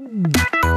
Mm.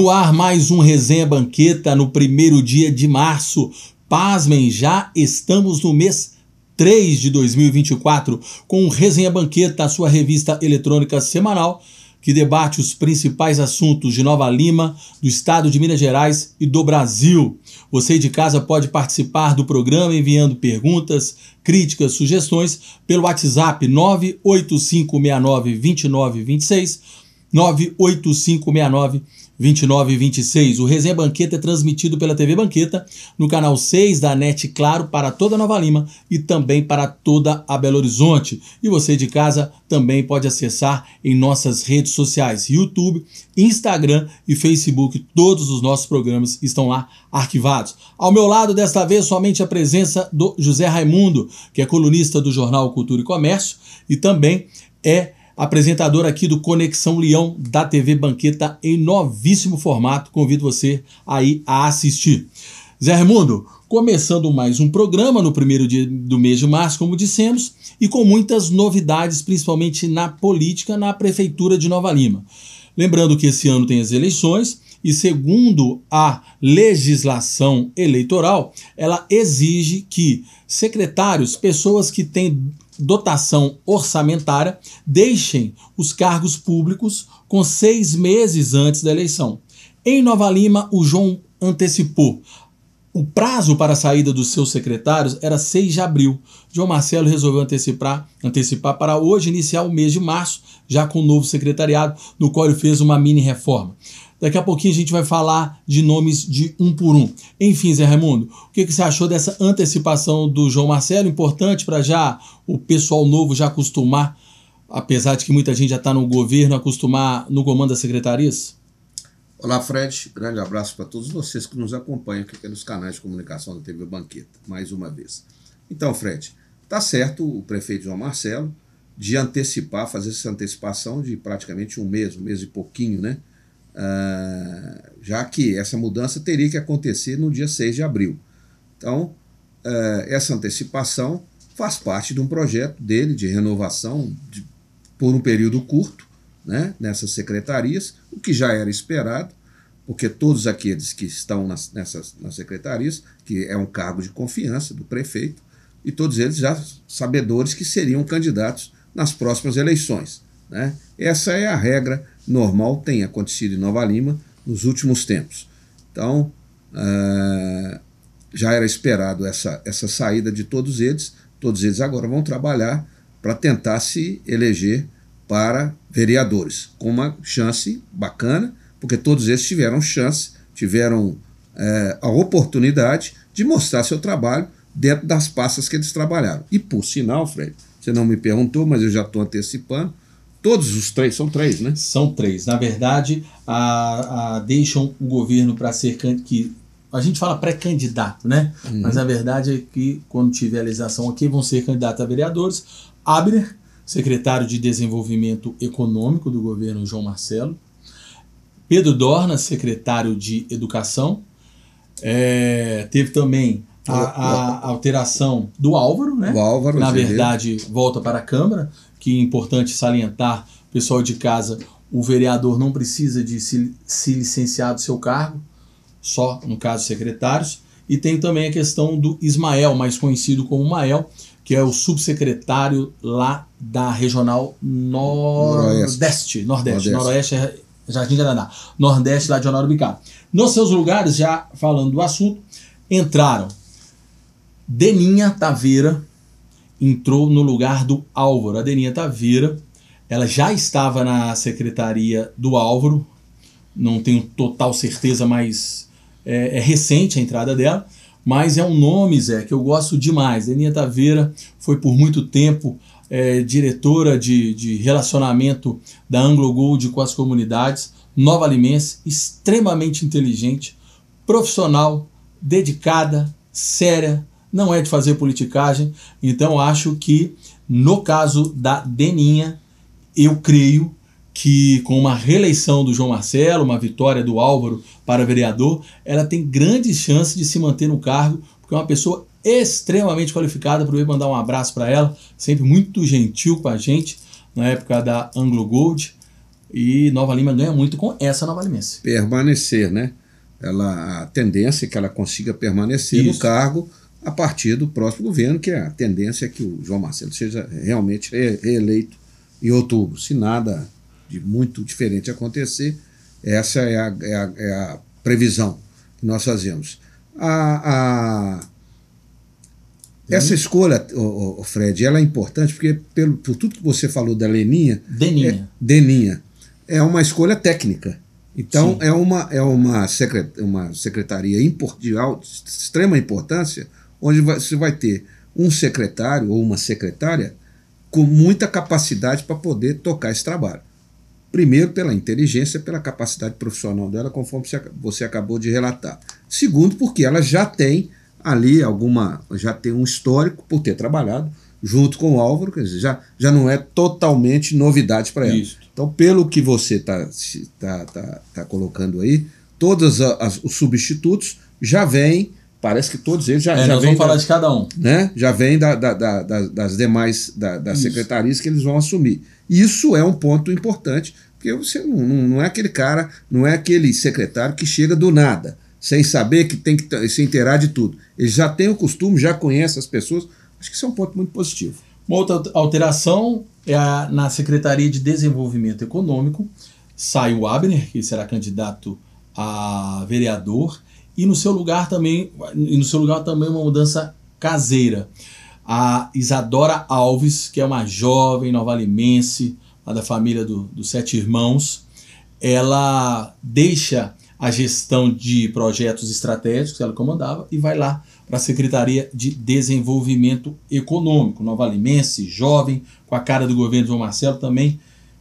No ar, mais um Resenha Banqueta no primeiro dia de março. Pasmem, já estamos no mês 3 de 2024 com o Resenha Banqueta, a sua revista eletrônica semanal que debate os principais assuntos de Nova Lima, do estado de Minas Gerais e do Brasil. Você de casa pode participar do programa enviando perguntas, críticas, sugestões pelo WhatsApp 985692926, 98569 29 e 26. O Resenha Banqueta é transmitido pela TV Banqueta, no canal 6 da NET Claro, para toda Nova Lima e também para toda a Belo Horizonte. E você de casa também pode acessar em nossas redes sociais, YouTube, Instagram e Facebook. Todos os nossos programas estão lá arquivados. Ao meu lado, desta vez, somente a presença do José Raimundo, que é colunista do jornal Cultura e Comércio e também é apresentador aqui do Conexão Leão da TV Banqueta em novíssimo formato. Convido você aí a assistir. Zé Raimundo, começando mais um programa no primeiro dia do mês de março, como dissemos, e com muitas novidades, principalmente na política, na Prefeitura de Nova Lima. Lembrando que esse ano tem as eleições e segundo a legislação eleitoral, ela exige que secretários, pessoas que têm dotação orçamentária, deixem os cargos públicos com seis meses antes da eleição. Em Nova Lima, o João antecipou. O prazo para a saída dos seus secretários era 6 de abril. João Marcelo resolveu antecipar, antecipar para hoje iniciar o mês de março, já com o novo secretariado, no qual ele fez uma mini reforma. Daqui a pouquinho a gente vai falar de nomes de um por um. Enfim, Zé Raimundo, o que, que você achou dessa antecipação do João Marcelo? Importante para já o pessoal novo já acostumar, apesar de que muita gente já está no governo, acostumar no comando das secretarias? Olá, Fred. Grande abraço para todos vocês que nos acompanham aqui pelos canais de comunicação da TV Banqueta, mais uma vez. Então, Fred, tá certo o prefeito João Marcelo de antecipar, fazer essa antecipação de praticamente um mês, um mês e pouquinho, né? Ah, já que essa mudança teria que acontecer no dia 6 de abril. Então, uh, essa antecipação faz parte de um projeto dele de renovação de, por um período curto né, nessas secretarias, o que já era esperado, porque todos aqueles que estão nas, nessas, nas secretarias, que é um cargo de confiança do prefeito, e todos eles já sabedores que seriam candidatos nas próximas eleições. Né? Essa é a regra normal tem acontecido em Nova Lima nos últimos tempos. Então, é, já era esperado essa, essa saída de todos eles, todos eles agora vão trabalhar para tentar se eleger para vereadores, com uma chance bacana, porque todos eles tiveram chance, tiveram é, a oportunidade de mostrar seu trabalho dentro das pastas que eles trabalharam. E por sinal, Fred, você não me perguntou, mas eu já estou antecipando, Todos os três, são três, né? São três. Na verdade, a, a deixam o governo para ser que a gente fala pré-candidato, né? Uhum. Mas na verdade é que quando tiver a legislação aqui, vão ser candidatos a vereadores. Abner, secretário de Desenvolvimento Econômico do governo João Marcelo. Pedro Dorna, secretário de Educação. É, teve também a, a, alteração do Álvaro, né? O Álvaro, na verdade, volta para a Câmara que é importante salientar, pessoal de casa, o vereador não precisa de se, se licenciar do seu cargo, só no caso secretários. E tem também a questão do Ismael, mais conhecido como Mael, que é o subsecretário lá da regional Nordeste, Noroeste. Nordeste, Nordeste. Noroeste é Jardim Granadá, Nordeste lá de Honório Bicardo. Nos seus lugares, já falando do assunto, entraram Deninha Taveira, entrou no lugar do Álvaro. A Deninha Taveira, ela já estava na secretaria do Álvaro, não tenho total certeza, mas é, é recente a entrada dela. Mas é um nome, Zé, que eu gosto demais. Deninha Taveira foi por muito tempo é, diretora de, de relacionamento da Anglo Gold com as comunidades, Nova Limense, extremamente inteligente, profissional, dedicada, séria, não é de fazer politicagem. Então acho que no caso da Deninha, eu creio que com uma reeleição do João Marcelo, uma vitória do Álvaro para vereador, ela tem grandes chances de se manter no cargo, porque é uma pessoa extremamente qualificada. Para eu mandar um abraço para ela, sempre muito gentil com a gente na época da Anglo Gold. E Nova Lima ganha muito com essa Nova Limense. Permanecer, né? Ela, a tendência é que ela consiga permanecer Isso. no cargo a partir do próximo governo, que é a tendência é que o João Marcelo seja realmente reeleito em outubro. Se nada de muito diferente acontecer, essa é a, é a, é a previsão que nós fazemos. A, essa escolha, o Fred, ela é importante porque, pelo, por tudo que você falou da Leninha. Deninha. É, Deninha. É uma escolha técnica. Então, Sim. é, uma, é uma, secret, uma secretaria de extrema importância onde você vai ter um secretário ou uma secretária com muita capacidade para poder tocar esse trabalho. Primeiro, pela inteligência, pela capacidade profissional dela, conforme você acabou de relatar. Segundo, porque ela já tem ali alguma. já tem um histórico por ter trabalhado junto com o Álvaro, quer dizer, já, já não é totalmente novidade para ela. Isso. Então, pelo que você está tá, tá, tá colocando aí, todos os substitutos já vêm parece que todos eles já, é, já vêm. falar de cada um. Né? Já vem da, da, da, das demais das Isso. secretarias que eles vão assumir. Isso é um ponto importante, porque você não, não é aquele cara, não é aquele secretário que chega do nada, sem saber que tem que se inteirar de tudo. Ele já tem o costume, já conhece as pessoas. Acho que isso é um ponto muito positivo. Uma outra alteração é a, na Secretaria de Desenvolvimento Econômico. Sai o Abner, que será candidato a vereador e no seu lugar também, e no seu lugar também uma mudança caseira. A Isadora Alves, que é uma jovem novalimense, lá da família do, dos Sete Irmãos, ela deixa a gestão de projetos estratégicos que ela comandava e vai lá para a Secretaria de Desenvolvimento Econômico, Nova Limense, jovem, com a cara do governo João Marcelo também,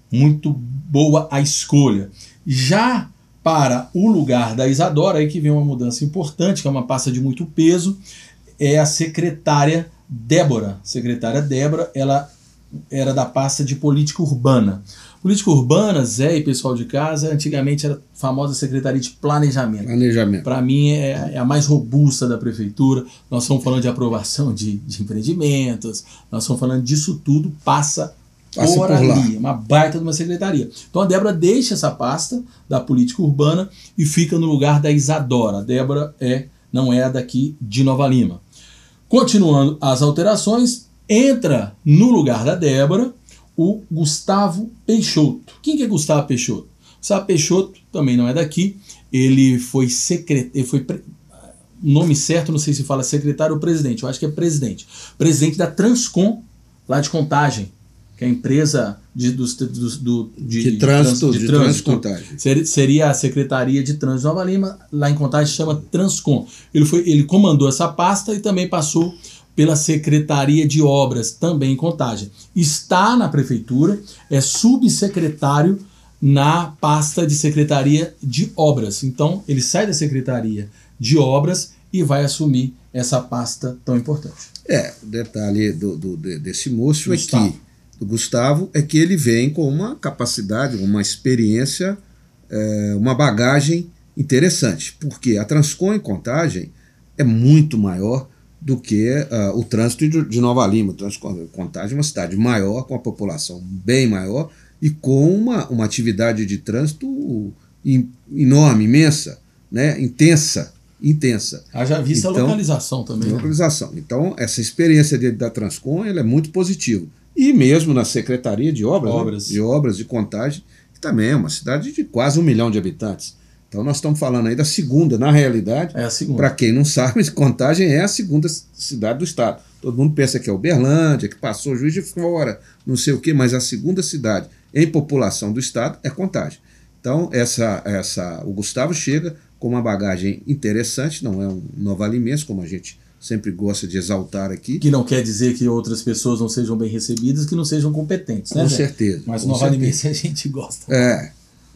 muito boa a escolha. Já para o lugar da Isadora, aí que vem uma mudança importante, que é uma pasta de muito peso, é a secretária Débora. Secretária Débora, ela era da pasta de política urbana. Política urbana, Zé e pessoal de casa, antigamente era a famosa Secretaria de Planejamento. Planejamento. Para mim é, é, a mais robusta da prefeitura. Nós estamos falando de aprovação de, de empreendimentos, nós estamos falando disso tudo, passa por ali, lá. uma baita de uma secretaria. Então a Débora deixa essa pasta da política urbana e fica no lugar da Isadora. A Débora é, não é daqui de Nova Lima. Continuando as alterações, entra no lugar da Débora o Gustavo Peixoto. Quem que é Gustavo Peixoto? Gustavo Peixoto também não é daqui. Ele foi secretário, foi pre... nome certo, não sei se fala secretário ou presidente. Eu acho que é presidente. Presidente da Transcom lá de Contagem, que é a empresa de, dos, do, de, de, trânsito, de, de trânsito, seria a Secretaria de Trânsito Nova Lima, lá em Contagem chama Transcom. Ele, foi, ele comandou essa pasta e também passou pela Secretaria de Obras, também em Contagem. Está na prefeitura, é subsecretário na pasta de Secretaria de Obras. Então, ele sai da Secretaria de Obras e vai assumir essa pasta tão importante. É, o detalhe do, do desse moço aqui é que do Gustavo é que ele vem com uma capacidade, uma experiência, é, uma bagagem interessante, porque a Transcon em Contagem é muito maior do que uh, o trânsito de, Nova Lima. Transcon, Contagem é uma cidade maior, com a população bem maior e com uma, uma atividade de trânsito in, enorme, imensa, né? intensa. Intensa. Haja vista então, a localização também. Né? Localização. Né? Então, essa experiência dele da Transcon é muito positiva e mesmo na Secretaria de Obras, né? obras. Né? de Obras de Contagem, que também é uma cidade de quase um milhão de habitantes. Então nós estamos falando aí da segunda, na realidade. É Para quem não sabe, Contagem é a segunda cidade do estado. Todo mundo pensa que é Uberlândia, que passou Juiz de Fora, não sei o quê, mas a segunda cidade em população do estado é Contagem. Então essa essa o Gustavo chega com uma bagagem interessante, não é um novo alimento como a gente sempre gosta de exaltar aqui. Que não quer dizer que outras pessoas não sejam bem recebidas, que não sejam competentes, né? Com certeza. Mas no Vale a gente gosta. É.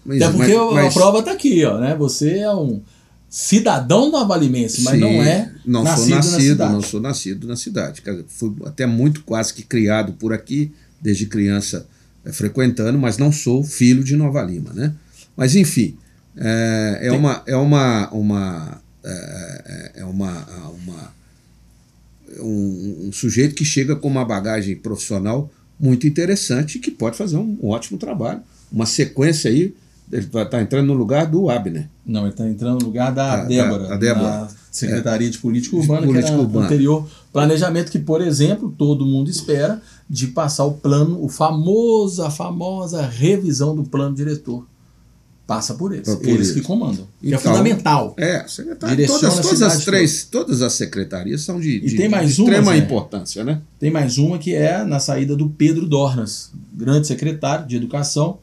Mas, Até porque mas, a prova está aqui, ó, né? Você é um cidadão navalimense, mas Sim, não é não nascido sou nascido, na não sou nascido na cidade. Fui até muito quase que criado por aqui, desde criança é, frequentando, mas não sou filho de Nova Lima, né? Mas enfim, é, é uma é uma uma é, é, é uma uma um, um, sujeito que chega com uma bagagem profissional muito interessante que pode fazer um, um ótimo trabalho. Uma sequência aí, ele está entrando no lugar do Abner. Não, ele está entrando no lugar da a, Débora, a Débora. da Secretaria é, de Política Urbana, de Política que era Urbana. anterior planejamento que, por exemplo, todo mundo espera de passar o plano, o famoso, a famosa revisão do plano diretor passa por eles. Por eles que comandam. É então, é fundamental. É, secretário. Todas, todas as três, toda. todas as secretarias são de, de, de uma, extrema né? importância, né? Tem mais uma que é na saída do Pedro Dornas, grande secretário de Educação.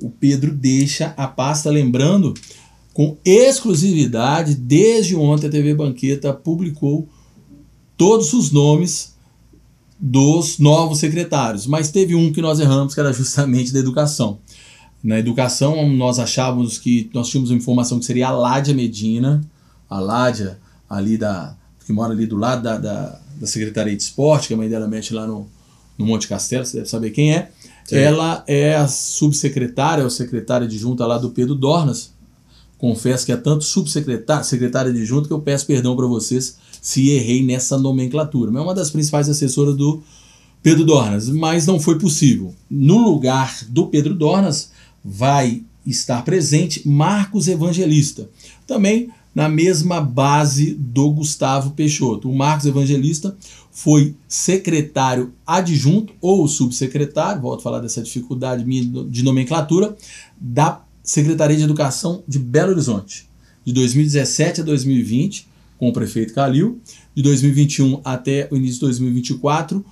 O Pedro deixa a pasta lembrando com exclusividade, desde ontem a TV Banqueta publicou todos os nomes dos novos secretários, mas teve um que nós erramos, que era justamente da educação. Na educação, nós achávamos que nós tínhamos uma informação que seria a Ládia Medina, a Ládia, ali da, que mora ali do lado da, da, da Secretaria de Esporte, que a mãe dela mexe lá no, no Monte Castelo, você deve saber quem é. Sim. Ela é a subsecretária é ou secretária de junta lá do Pedro Dornas. Confesso que é tanto subsecretária, secretária de junta que eu peço perdão para vocês se errei nessa nomenclatura. Mas é uma das principais assessoras do Pedro Dornas, mas não foi possível. No lugar do Pedro Dornas, vai estar presente Marcos Evangelista. Também na mesma base do Gustavo Peixoto. O Marcos Evangelista foi secretário adjunto ou subsecretário, volto a falar dessa dificuldade minha de nomenclatura, da Secretaria de Educação de Belo Horizonte, de 2017 a 2020, com o prefeito Calil, de 2021 até o início de 2024,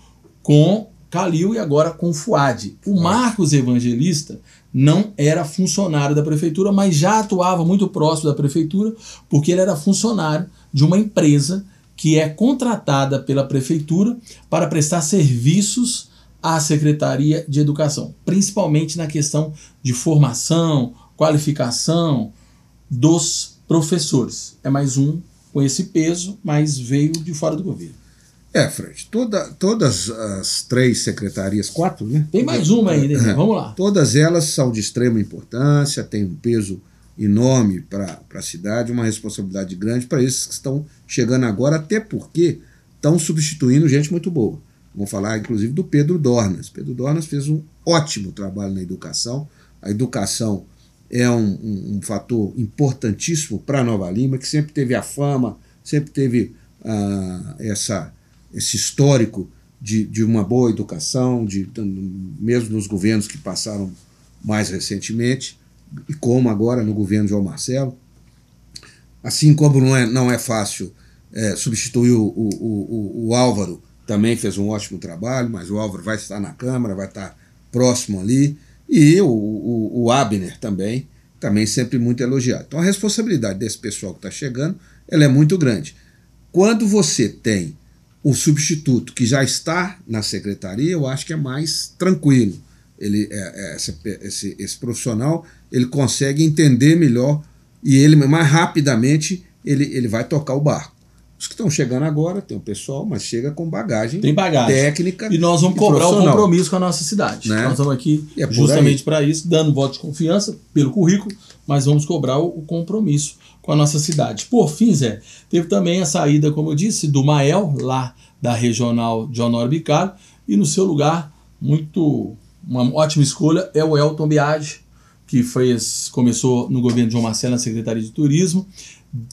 com Calil e agora com Fuad. O é. Marcos Evangelista não era funcionário da prefeitura, mas já atuava muito próximo da prefeitura, porque ele era funcionário de uma empresa que é contratada pela prefeitura para prestar serviços à Secretaria de Educação, principalmente na questão de formação, qualificação dos professores. É mais um com esse peso, mas veio de fora do governo. É, Fred, toda, todas as três secretarias, quatro, né? Tem mais uma ainda, né? É. vamos lá. Todas elas são de extrema importância, têm um peso enorme para a cidade, uma responsabilidade grande para esses que estão chegando agora, até porque estão substituindo gente muito boa. Vamos falar, inclusive, do Pedro Dornas. Pedro Dornas fez um ótimo trabalho na educação. A educação é um, um, um fator importantíssimo para Nova Lima, que sempre teve a fama, sempre teve uh, essa esse histórico de, de uma boa educação, de, mesmo nos governos que passaram mais recentemente, e como agora no governo João Marcelo. Assim como não é, não é fácil é, substituir o, o, o, o Álvaro, também fez um ótimo trabalho, mas o Álvaro vai estar na Câmara, vai estar próximo ali, e o, o, o Abner também, também sempre muito elogiado. Então a responsabilidade desse pessoal que está chegando ela é muito grande. Quando você tem o substituto que já está na secretaria, eu acho que é mais tranquilo. Ele, é, é, esse, esse, esse, profissional ele consegue entender melhor e ele mais rapidamente ele, ele vai tocar o barco. Os que estão chegando agora, tem o pessoal, mas chega com bagagem, tem bagagem. técnica. E nós vamos e cobrar o compromisso com a nossa cidade. Né? Nós estamos aqui é justamente para isso, dando voto de confiança pelo currículo, mas vamos cobrar o, o compromisso com a nossa cidade. Por fim, Zé, teve também a saída, como eu disse, do Mael, lá da regional de Honório Bicalho, e no seu lugar, muito uma ótima escolha, é o Elton Biagi, que fez, começou no governo de João Marcelo, na Secretaria de Turismo.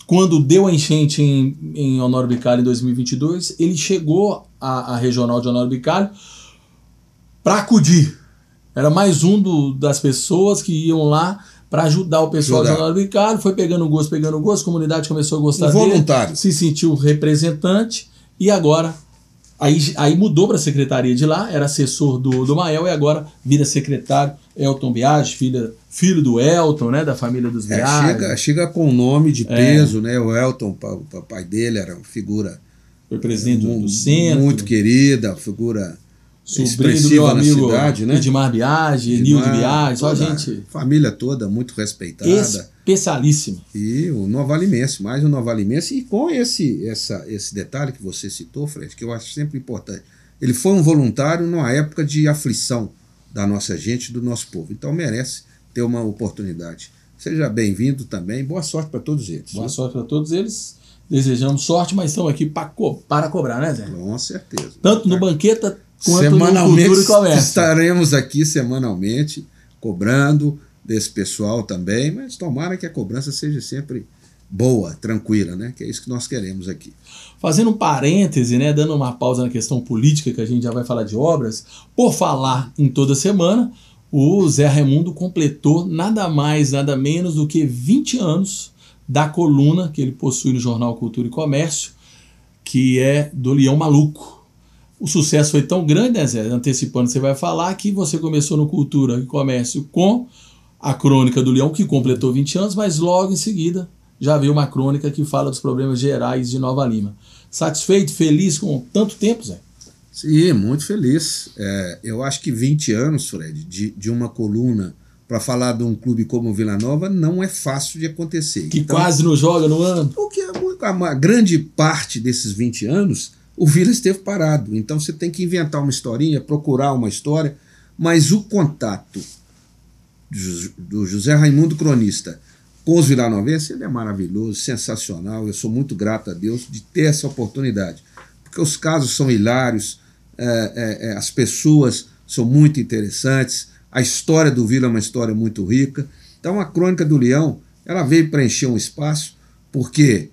Quando deu a enchente em, em Honório Bicalho em 2022, ele chegou à, à regional de Honório Bicalho para acudir. Era mais um do, das pessoas que iam lá para ajudar o pessoal ajudar. do Jornal do Bicário, foi pegando gosto, pegando gosto, a comunidade começou a gostar um dele, voluntário. se sentiu representante e agora aí, aí mudou para a secretaria de lá, era assessor do, do Mael e agora vira secretário Elton Biage, filho filho do Elton, né, da família dos Biage. É, chega, chega com o nome de é. peso, é. né, o Elton, o pai dele era uma figura foi presidente do Centro. Muito querida, figura sobrinho do meu amigo cidade, né? Edmar Biagi, de Biagi, só a gente. Família toda muito respeitada. Especialíssima. E o Novalimense, mais o um Novalimense. E com esse, essa, esse detalhe que você citou, Fred, que eu acho sempre importante. Ele foi um voluntário numa época de aflição da nossa gente, do nosso povo. Então merece ter uma oportunidade. Seja bem-vindo também. Boa sorte para todos eles. Boa né? sorte para todos eles. Desejamos sorte, mas estamos aqui co para cobrar, né, Zé? Com certeza. Tanto no banqueta quanto semanalmente no Cultura Estaremos aqui semanalmente cobrando desse pessoal também, mas tomara que a cobrança seja sempre boa, tranquila, né? Que é isso que nós queremos aqui. Fazendo um parêntese, né, dando uma pausa na questão política, que a gente já vai falar de obras, por falar em toda semana, o Zé Raimundo completou nada mais, nada menos do que 20 anos da coluna que ele possui no jornal Cultura e Comércio, que é do Leão Maluco o sucesso foi tão grande, né, Zé? Antecipando, você vai falar que você começou no Cultura e Comércio com a Crônica do Leão, que completou 20 anos, mas logo em seguida já veio uma crônica que fala dos problemas gerais de Nova Lima. Satisfeito, feliz com tanto tempo, Zé? Sim, muito feliz. É, eu acho que 20 anos, Fred, de, de uma coluna para falar de um clube como o Vila Nova não é fácil de acontecer. Que então, quase não joga no ano. Porque é a, a, a grande parte desses 20 anos o Vila esteve parado. Então você tem que inventar uma historinha, procurar uma história, mas o contato do José Raimundo Cronista com os vilanovenses, ele é maravilhoso, sensacional. Eu sou muito grato a Deus de ter essa oportunidade, porque os casos são hilários, é, é, é, as pessoas são muito interessantes, a história do Vila é uma história muito rica. Então a Crônica do Leão, ela veio preencher um espaço, porque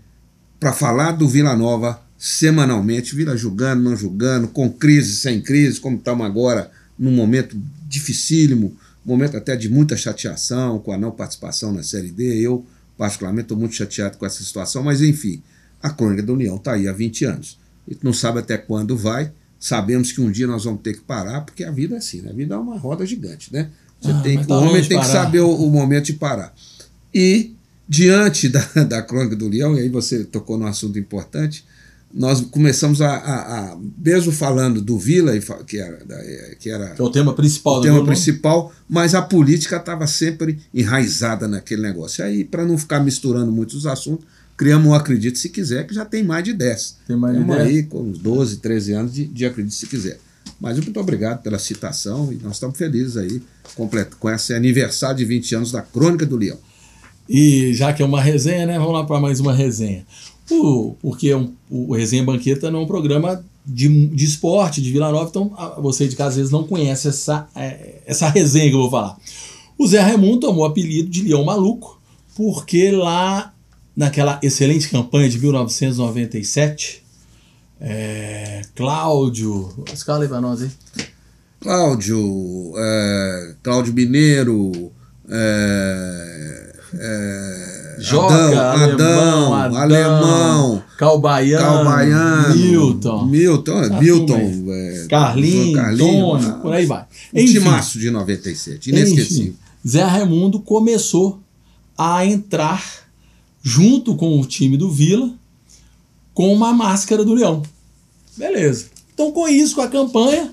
para falar do Vila Nova semanalmente, vira julgando, não julgando, com crise, sem crise, como estamos agora, num momento dificílimo, momento até de muita chateação com a não participação na Série D. Eu, particularmente, estou muito chateado com essa situação, mas enfim, a Crônica da União está aí há 20 anos. A gente não sabe até quando vai, sabemos que um dia nós vamos ter que parar, porque a vida é assim, né? a vida é uma roda gigante, né? Você ah, tem, tá o homem tem parar. que saber o, o momento de parar. E, diante da, da Crônica do Leão, e aí você tocou num assunto importante, nós começamos a, a, a, mesmo falando do Vila que era é, que era que é o tema principal o tema principal nome. mas a política estava sempre enraizada naquele negócio aí para não ficar misturando muitos assuntos criamos um acredito se quiser que já tem mais de 10 tem mais Estamos de 10 aí com uns 12 13 anos de, de acredito se quiser mas muito obrigado pela citação e nós estamos felizes aí completo com esse aniversário de 20 anos da crônica do leão e já que é uma resenha né vamos lá para mais uma resenha porque é um, o Resenha Banqueta não é um programa de, de esporte de Vila Nova, então você de casa às vezes não conhece essa, é, essa resenha que eu vou falar. O Zé Raimundo tomou o apelido de Leão Maluco, porque lá naquela excelente campanha de 1997, é, Cláudio. Escala aí pra nós aí. Cláudio, é, Cláudio Mineiro, é, é, Joca, Adão, Adão, Adão, Alemão, Calbaiano, Calbaiano Milton, Milton, é, tá Milton, é, Carlinhos, Carlinho, Tony, por aí vai. Um de timaço de 97, inesquecível. Enfim, Zé Raimundo começou a entrar junto com o time do Vila com uma máscara do Leão. Beleza. Então, com isso, com a campanha,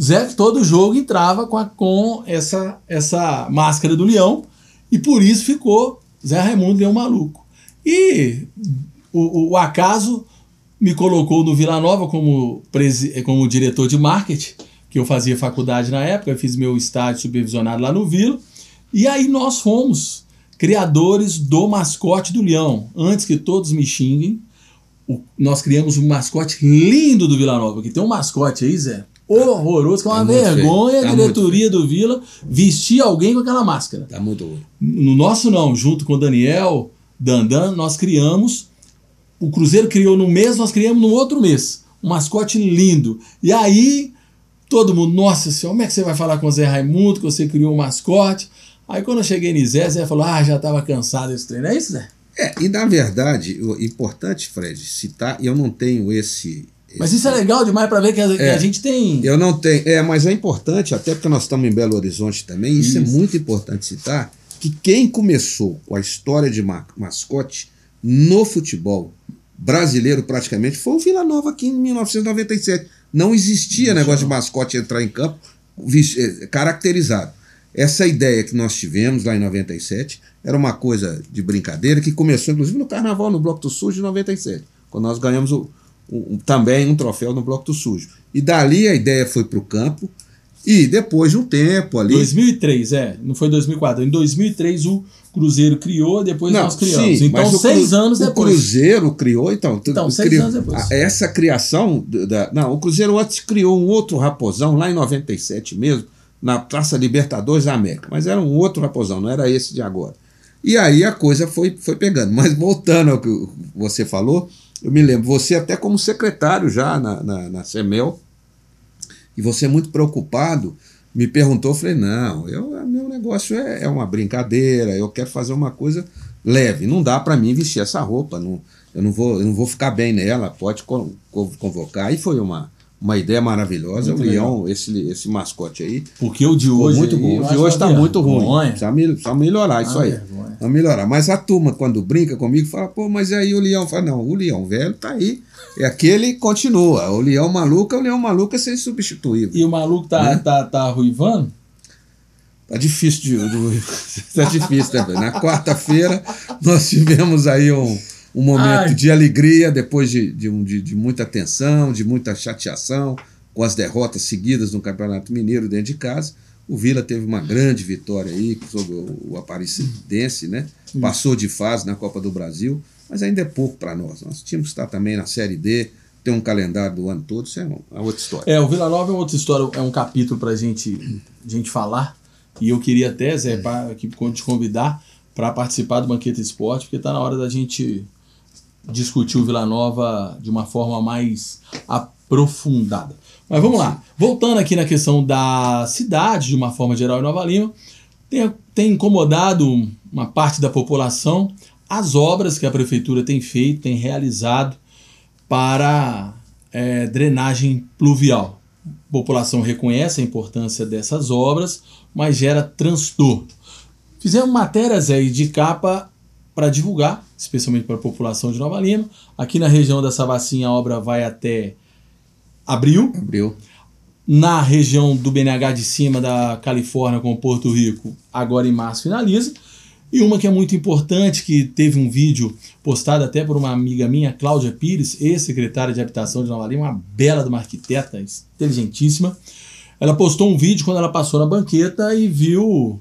Zé todo jogo entrava com, a, com essa, essa máscara do Leão e por isso ficou Zé Raimundo deu é um maluco. E o, o acaso me colocou no Vila Nova como, como diretor de marketing, que eu fazia faculdade na época, fiz meu estágio supervisionado lá no Vila. E aí nós fomos criadores do mascote do Leão. Antes que todos me xinguem, o, nós criamos um mascote lindo do Vila Nova, que tem um mascote aí, Zé, horroroso, que é uma tá vergonha tá a diretoria do Vila vestir alguém com aquela máscara. Tá muito ruim. No nosso não, junto com o Daniel Dandan, nós criamos, o Cruzeiro criou num mês, nós criamos no outro mês. Um mascote lindo. E aí, todo mundo, nossa senhora, como é que você vai falar com o Zé Raimundo que você criou um mascote? Aí quando eu cheguei em Zé, Zé falou, ah, já estava cansado esse treino. É isso, Zé? É, e na verdade, o importante, Fred, citar, eu não tenho esse mas isso é legal demais para ver que a, é, que a, é. gente tem. Eu não tenho. É, mas é importante, até porque nós estamos em Belo Horizonte também, isso, é isso. é muito importante citar, que quem começou com a história de mascote no futebol brasileiro, praticamente, foi o Vila Nova aqui em 1997. Não existia negócio não. de mascote entrar em campo é, caracterizado. Essa ideia que nós tivemos lá em 97 era uma coisa de brincadeira que começou, inclusive, no Carnaval, no Bloco do Sul de 97, quando nós ganhamos o, um, também um troféu no Bloco do Sujo. E dali a ideia foi para o campo. E depois de um tempo ali. 2003, é. Não foi 2004. Em 2003 o Cruzeiro criou, depois não, nós criamos. Sim, então, seis cru, anos depois. O Cruzeiro criou, então. Então, seis criou, anos depois. Essa criação. Da, não, o Cruzeiro antes criou um outro raposão lá em 97 mesmo, na Praça Libertadores da América. Mas era um outro raposão, não era esse de agora. E aí a coisa foi, foi pegando. Mas voltando ao que você falou, eu me lembro, você até como secretário já na, na, na CEMEL, e você muito preocupado, me perguntou, eu falei, não, eu, é, meu negócio é, é uma brincadeira, eu quero fazer uma coisa leve, não dá para mim vestir essa roupa, não, eu, não vou, eu não vou ficar bem nela, pode convocar. E foi uma, uma ideia maravilhosa. Muito o legal. Leão, esse, esse mascote aí. Porque o de hoje. Muito bom. O de hoje está muito ruim. Precisa, precisa melhorar ah, isso aí. Precisa melhorar. Mas a turma, quando brinca comigo, fala, pô, mas aí o Leão? Fala, não, o Leão velho tá aí. É aquele continua. O Leão maluco é o Leão maluco é ser substituível. E o maluco tá, né? tá, tá ruivando? Tá difícil de. tá difícil, né? Na quarta-feira nós tivemos aí um um momento Ai. de alegria depois de, de, de, de muita tensão, de muita chateação com as derrotas seguidas no Campeonato Mineiro dentro de casa. O Vila teve uma grande vitória aí sobre o Aparecidense, né? Passou de fase na Copa do Brasil, mas ainda é pouco para nós. Nós tínhamos que estar também na Série D, ter um calendário do ano todo, isso é uma é outra história. É, o Vila Nova é uma outra história, é um capítulo para gente, a gente falar. E eu queria até, Zé, é. pra, que, te convidar para participar do Banquete Esporte, porque está na hora da gente discutir o Vila Nova de uma forma mais aprofundada. Mas vamos lá. Voltando aqui na questão da cidade, de uma forma geral, em Nova Lima, tem, tem incomodado uma parte da população as obras que a prefeitura tem feito, tem realizado para é, drenagem pluvial. A população reconhece a importância dessas obras, mas gera transtorno. Fizemos matérias aí de capa para divulgar especialmente para a população de Nova Lima. Aqui na região da vacina a obra vai até abril. Abril. Na região do BNH de cima da Califórnia com Porto Rico, agora em março finaliza. E uma que é muito importante, que teve um vídeo postado até por uma amiga minha, Cláudia Pires, ex-secretária de Habitação de Nova Lima, uma bela de uma arquiteta, inteligentíssima. Ela postou um vídeo quando ela passou na banqueta e viu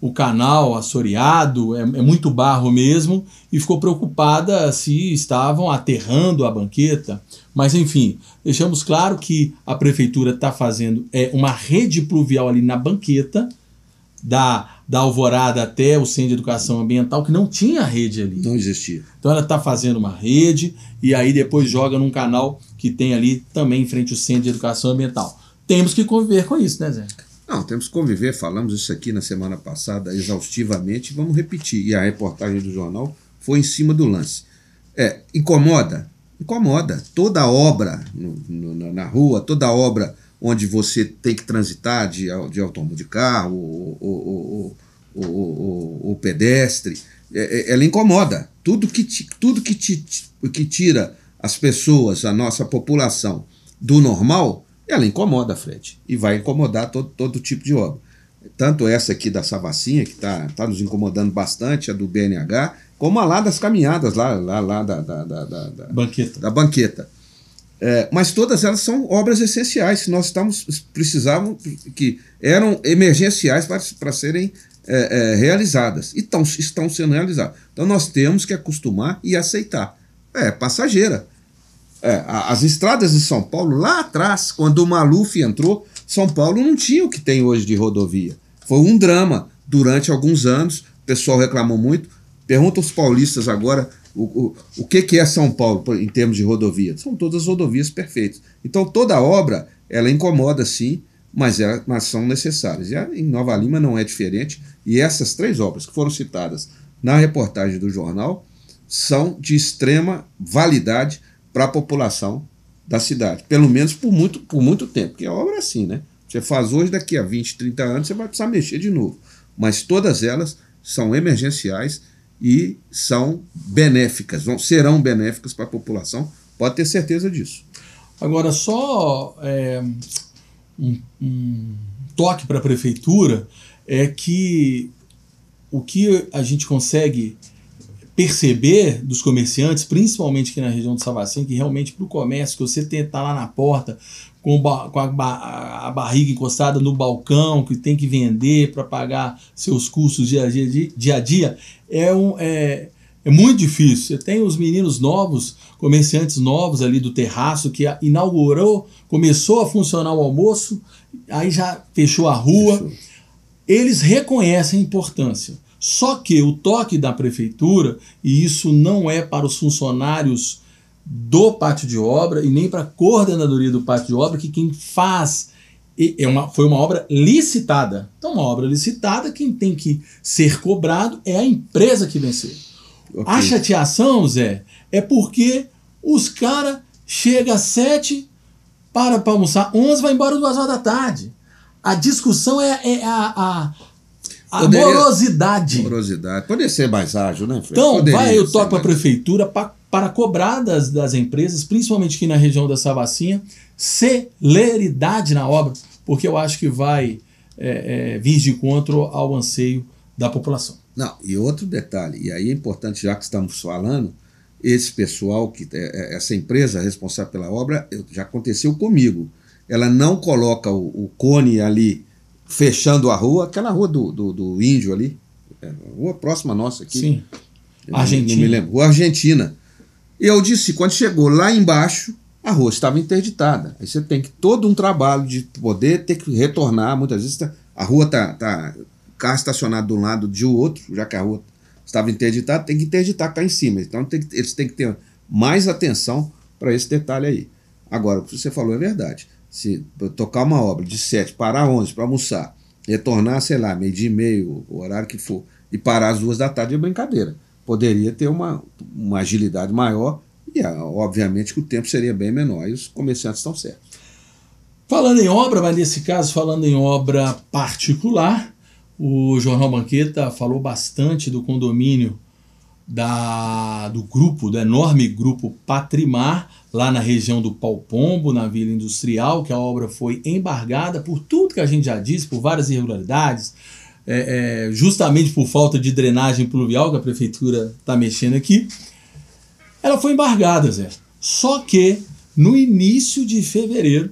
o canal assoreado, é, é, muito barro mesmo, e ficou preocupada se estavam aterrando a banqueta. Mas enfim, deixamos claro que a prefeitura está fazendo é, uma rede pluvial ali na banqueta, da, da Alvorada até o Centro de Educação Ambiental, que não tinha rede ali. Não existia. Então ela está fazendo uma rede e aí depois joga num canal que tem ali também em frente ao Centro de Educação Ambiental. Temos que conviver com isso, né, Zé? Não, temos que conviver, falamos isso aqui na semana passada exaustivamente, vamos repetir. E a reportagem do jornal foi em cima do lance. É, incomoda? Incomoda. Toda obra no, no, na rua, toda obra onde você tem que transitar de, de automóvel de carro ou, pedestre, é, é, ela incomoda. Tudo que, tudo que, que tira as pessoas, a nossa população, do normal, ela incomoda, a frente e vai incomodar todo, todo tipo de obra. Tanto essa aqui da Savacinha, que está tá nos incomodando bastante, a do BNH, como a lá das caminhadas, lá, lá, lá da, da, da, da banqueta. Da banqueta. É, mas todas elas são obras essenciais, nós estamos, precisavam, que eram emergenciais para serem é, é, realizadas. E tão, estão sendo realizadas. Então nós temos que acostumar e aceitar. É passageira é, as estradas de São Paulo, lá atrás, quando o Maluf entrou, São Paulo não tinha o que tem hoje de rodovia. Foi um drama durante alguns anos, o pessoal reclamou muito. Pergunta aos paulistas agora o, o, o que, que é São Paulo em termos de rodovia. São todas rodovias perfeitas. Então toda obra, ela incomoda sim, mas, é mas são necessárias. E a, em Nova Lima não é diferente. E essas três obras que foram citadas na reportagem do jornal são de extrema validade para a população da cidade, pelo menos por muito, por muito tempo, que a obra é assim, né? Você faz hoje, daqui a 20, 30 anos, você vai precisar mexer de novo. Mas todas elas são emergenciais e são benéficas, vão, serão benéficas para a população, pode ter certeza disso. Agora, só é, um, um toque para a prefeitura é que o que a gente consegue perceber dos comerciantes, principalmente aqui na região de Savacim, que realmente para o comércio, que você tem que estar tá lá na porta com, com a, ba a, barriga encostada no balcão, que tem que vender para pagar seus custos dia a dia, dia, a dia é, um, é, é muito difícil. Você tem os meninos novos, comerciantes novos ali do terraço, que inaugurou, começou a funcionar o almoço, aí já fechou a rua. Fechou. Eles reconhecem a importância. Só que o toque da prefeitura, e isso não é para os funcionários do pátio de obra e nem para a coordenadoria do pátio de obra, que quem faz é uma, foi uma obra licitada. Então, uma obra licitada, quem tem que ser cobrado é a empresa que venceu. Okay. A chateação, Zé, é porque os caras chegam às 7, para para almoçar 11, vai embora duas horas da tarde. A discussão é, é a, a Poderia... Amorosidade. Amorosidade. Poderia ser mais ágil, né, Então, Poderia vai eu toco para a né? prefeitura para cobrar das, das empresas, principalmente aqui na região da Sabacinha, celeridade na obra, porque eu acho que vai é, é, vir de encontro ao anseio da população. Não, e outro detalhe, e aí é importante, já que estamos falando, esse pessoal, que é, é, essa empresa responsável pela obra, já aconteceu comigo. Ela não coloca o, o cone ali fechando a rua, aquela rua do, do, do índio ali, é, rua próxima nossa aqui. Sim. Argentina. Não me lembro. Rua Argentina. E eu disse, quando chegou lá embaixo, a rua estava interditada. Aí você tem que todo um trabalho de poder ter que retornar. Muitas vezes tá, a rua tá, tá carro estacionado de um lado de o outro, já que a rua estava interditada, tem que interditar cá tá em cima. Então tem que, eles têm que ter mais atenção para esse detalhe aí. Agora, o que você falou é verdade se tocar uma obra de 7, parar 11 para almoçar, retornar, sei lá, meio dia e meio, o horário que for, e parar às duas da tarde é brincadeira. Poderia ter uma, uma agilidade maior e, ah, obviamente, que o tempo seria bem menor. E os comerciantes estão certos. Falando em obra, mas nesse caso falando em obra particular, o Jornal Banqueta falou bastante do condomínio da, do grupo, do enorme grupo Patrimar, lá na região do Palpombo, na Vila Industrial, que a obra foi embargada por tudo que a gente já disse, por várias irregularidades, é, é, justamente por falta de drenagem pluvial que a prefeitura está mexendo aqui. Ela foi embargada, Zé. Só que no início de fevereiro,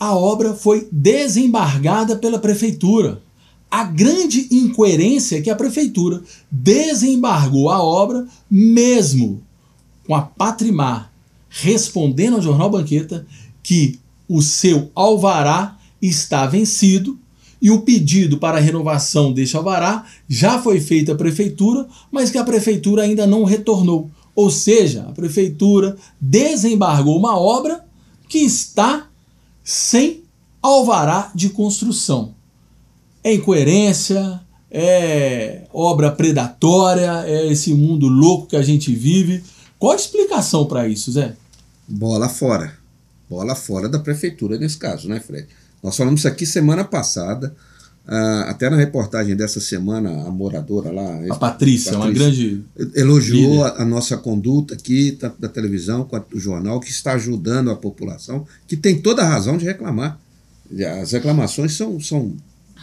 a obra foi desembargada pela prefeitura a grande incoerência é que a prefeitura desembargou a obra, mesmo com a Patrimar respondendo ao jornal Banqueta que o seu alvará está vencido e o pedido para renovação deste alvará já foi feito à prefeitura, mas que a prefeitura ainda não retornou. Ou seja, a prefeitura desembargou uma obra que está sem alvará de construção é incoerência, é obra predatória, é esse mundo louco que a gente vive. Qual a explicação para isso, Zé? Bola fora. Bola fora da prefeitura nesse caso, né, Fred? Nós falamos isso aqui semana passada, uh, até na reportagem dessa semana, a moradora lá. A Patrícia, Patrícia uma grande. Elogiou a, a, nossa conduta aqui, tanto da televisão quanto do jornal, que está ajudando a população, que tem toda a razão de reclamar. As reclamações são, são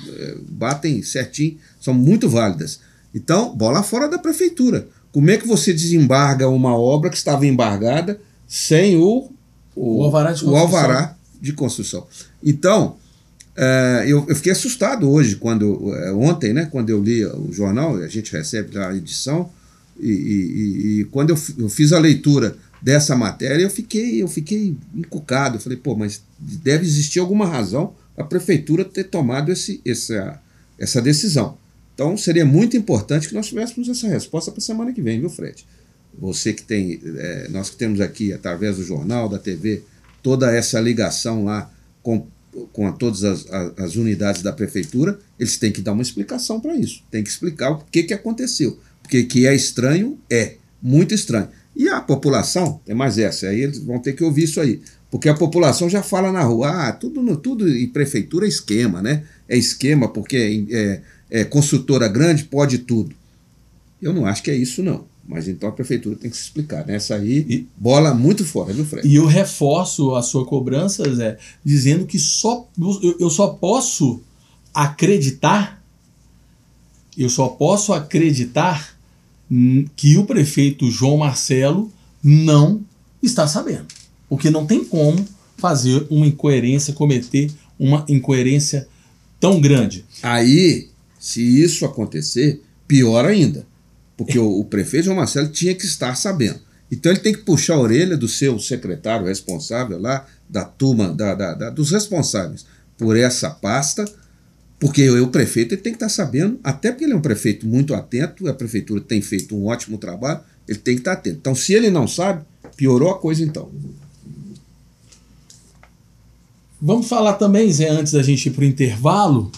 é, batem certinho, são muito válidas. Então, bola fora da prefeitura. Como é que você desembarga uma obra que estava embargada sem o, o, o, alvará, de o alvará, de construção? Então, é, eu, eu, fiquei assustado hoje, quando é, ontem, né, quando eu li o jornal, a gente recebe a edição, e, e, e quando eu, eu, fiz a leitura dessa matéria, eu fiquei, eu fiquei encucado. Eu falei, pô, mas deve existir alguma razão a prefeitura ter tomado esse, essa, essa decisão. Então, seria muito importante que nós tivéssemos essa resposta para a semana que vem, viu, Fred? Você que tem, é, nós que temos aqui, através do jornal, da TV, toda essa ligação lá com, com todas as, as unidades da prefeitura, eles têm que dar uma explicação para isso. Tem que explicar o que, que aconteceu. Porque que é estranho, é. Muito estranho. E a população, é mais essa, aí eles vão ter que ouvir isso aí. Porque a população já fala na rua, ah, tudo, tudo e prefeitura é esquema, né? É esquema porque é, é, é consultora grande pode tudo. Eu não acho que é isso, não. Mas então a prefeitura tem que se explicar. Nessa né? aí, e, bola muito fora, viu, Fred? E eu reforço a sua cobrança, Zé, dizendo que só eu só posso acreditar, eu só posso acreditar que o prefeito João Marcelo não está sabendo. Porque não tem como fazer uma incoerência, cometer uma incoerência tão grande. Aí, se isso acontecer, pior ainda. Porque o, o prefeito João Marcelo tinha que estar sabendo. Então ele tem que puxar a orelha do seu secretário responsável lá, da turma, da, da, da dos responsáveis por essa pasta, porque o prefeito ele tem que estar sabendo, até porque ele é um prefeito muito atento, a prefeitura tem feito um ótimo trabalho, ele tem que estar atento. Então, se ele não sabe, piorou a coisa então. Vamos falar também, Zé, antes da gente ir para o intervalo,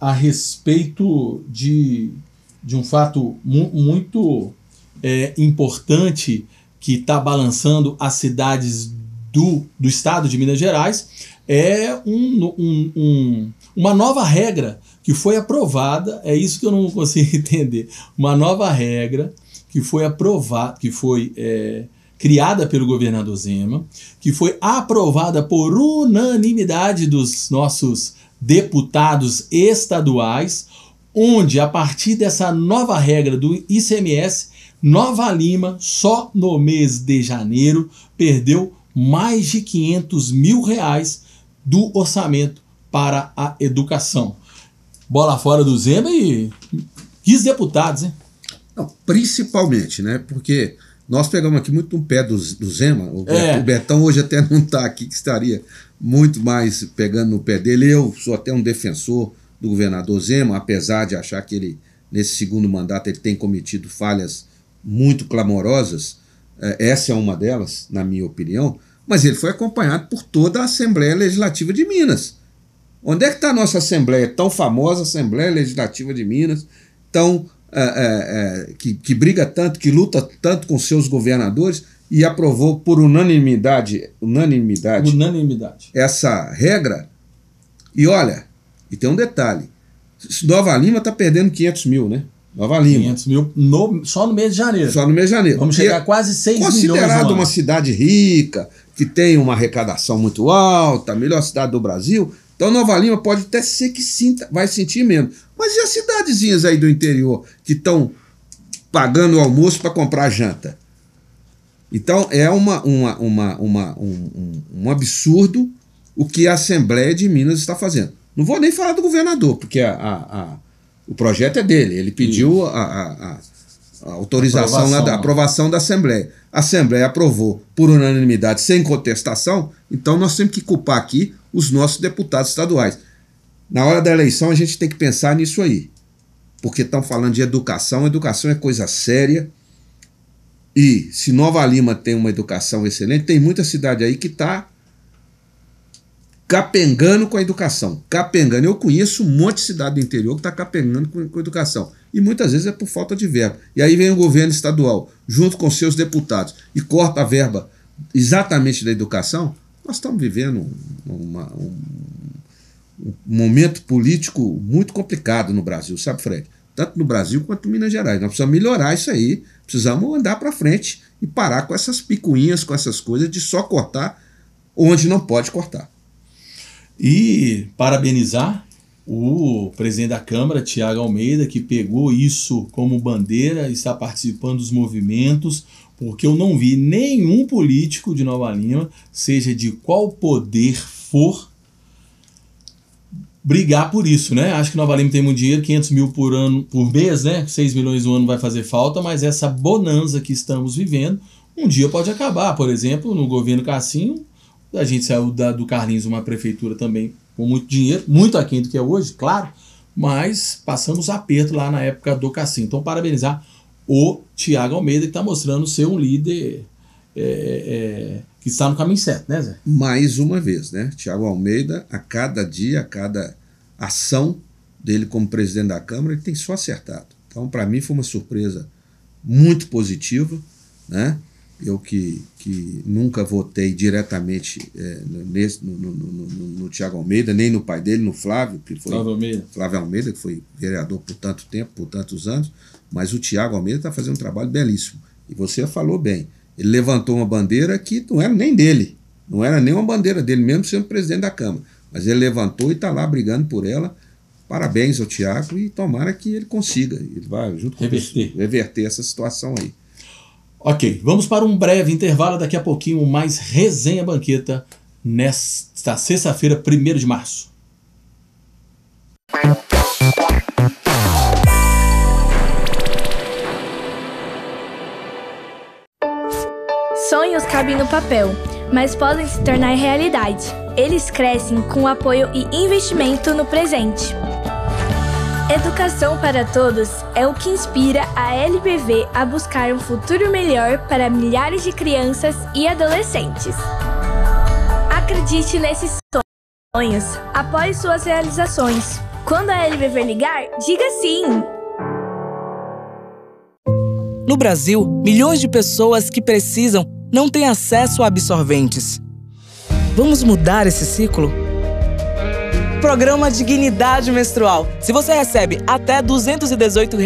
a respeito de, de um fato mu muito é, importante que está balançando as cidades do, do estado de Minas Gerais, é um, um, um, uma nova regra que foi aprovada, é isso que eu não consigo entender, uma nova regra que foi aprovada, que foi é, criada pelo governador Zema, que foi aprovada por unanimidade dos nossos deputados estaduais, onde a partir dessa nova regra do ICMS, Nova Lima, só no mês de janeiro, perdeu mais de 500 mil reais do orçamento para a educação. Bola fora do Zema e quis deputados, hein? Não, principalmente, né? Porque nós pegamos aqui muito no pé do, do Zema. O, é. Betão hoje até não está aqui, que estaria muito mais pegando no pé dele. Eu sou até um defensor do governador Zema, apesar de achar que ele, nesse segundo mandato, ele tem cometido falhas muito clamorosas. É, essa é uma delas, na minha opinião. Mas ele foi acompanhado por toda a Assembleia Legislativa de Minas. Onde é que está a nossa Assembleia, tão famosa Assembleia Legislativa de Minas, tão é, é, é, que, que briga tanto, que luta tanto com seus governadores e aprovou por unanimidade, unanimidade, unanimidade. essa regra. E olha, e tem um detalhe: Nova Lima está perdendo 500 mil, né? Nova Lima. 500 mil no, só no mês de janeiro. Só no mês de janeiro. Vamos chegar é a quase 6 considerado milhões. Considerado uma cidade rica, que tem uma arrecadação muito alta, a melhor cidade do Brasil, então Nova Lima pode até ser que sinta, vai sentir menos. Mas e as cidadezinhas aí do interior que estão pagando o almoço para comprar janta? Então é uma, uma, uma, uma, um, um, um absurdo o que a Assembleia de Minas está fazendo. Não vou nem falar do governador, porque a, a, a o projeto é dele. Ele pediu a, a, a, autorização, aprovação, lá, da, aprovação da Assembleia. A Assembleia aprovou por unanimidade, sem contestação. Então nós temos que culpar aqui os nossos deputados estaduais. Na hora da eleição, a gente tem que pensar nisso aí. Porque estão falando de educação, educação é coisa séria. E se Nova Lima tem uma educação excelente, tem muita cidade aí que está capengando com a educação. Capengando. Eu conheço um monte de cidade do interior que está capengando com, a educação. E muitas vezes é por falta de verba. E aí vem o governo estadual, junto com seus deputados, e corta a verba exatamente da educação. Nós estamos vivendo uma, um, um, momento político muito complicado no Brasil, sabe, Fred? Tanto no Brasil quanto em Minas Gerais. Nós precisamos melhorar isso aí, precisamos andar para frente e parar com essas picuinhas, com essas coisas de só cortar onde não pode cortar. E parabenizar o presidente da Câmara, Tiago Almeida, que pegou isso como bandeira, está participando dos movimentos porque eu não vi nenhum político de Nova Lima, seja de qual poder for, brigar por isso, né? Acho que Nova Lima tem muito dinheiro, 500 mil por ano, por mês, né? 6 milhões no ano vai fazer falta, mas essa bonança que estamos vivendo, um dia pode acabar. Por exemplo, no governo Cassinho, a gente saiu da, do Carlinhos, uma prefeitura também com muito dinheiro, muito aquém do que é hoje, claro, mas passamos aperto lá na época do Cassinho. Então, parabenizar o Tiago Almeida, que está mostrando ser um líder é, é, que está no caminho certo, né, Zé? Mais uma vez, né? Tiago Almeida, a cada dia, a cada ação dele como presidente da Câmara, ele tem só acertado. Então, para mim, foi uma surpresa muito positiva, né? Eu que, que nunca votei diretamente é, nesse, no, no, no, no Tiago Almeida, nem no pai dele, no Flávio, que foi Flávio Almeida. Flávio Almeida, que foi vereador por tanto tempo, por tantos anos mas o Tiago Almeida está fazendo um trabalho belíssimo. E você falou bem. Ele levantou uma bandeira que não era nem dele. Não era nem uma bandeira dele, mesmo sendo presidente da Câmara. Mas ele levantou e está lá brigando por ela. Parabéns ao Tiago e tomara que ele consiga. Ele vai, junto com reverter. Isso, reverter essa situação aí. Ok, vamos para um breve intervalo. Daqui a pouquinho, mais resenha banqueta nesta sexta-feira, 1 de março. sonhos cabem no papel, mas podem se tornar realidade. Eles crescem com apoio e investimento no presente. Educação para Todos é o que inspira a LBV a buscar um futuro melhor para milhares de crianças e adolescentes. Acredite nesses sonhos, apoie suas realizações. Quando a LBV ligar, diga sim! No Brasil, milhões de pessoas que precisam não tem acesso a absorventes. Vamos mudar esse ciclo? Programa Dignidade Menstrual. Se você recebe até R$ 218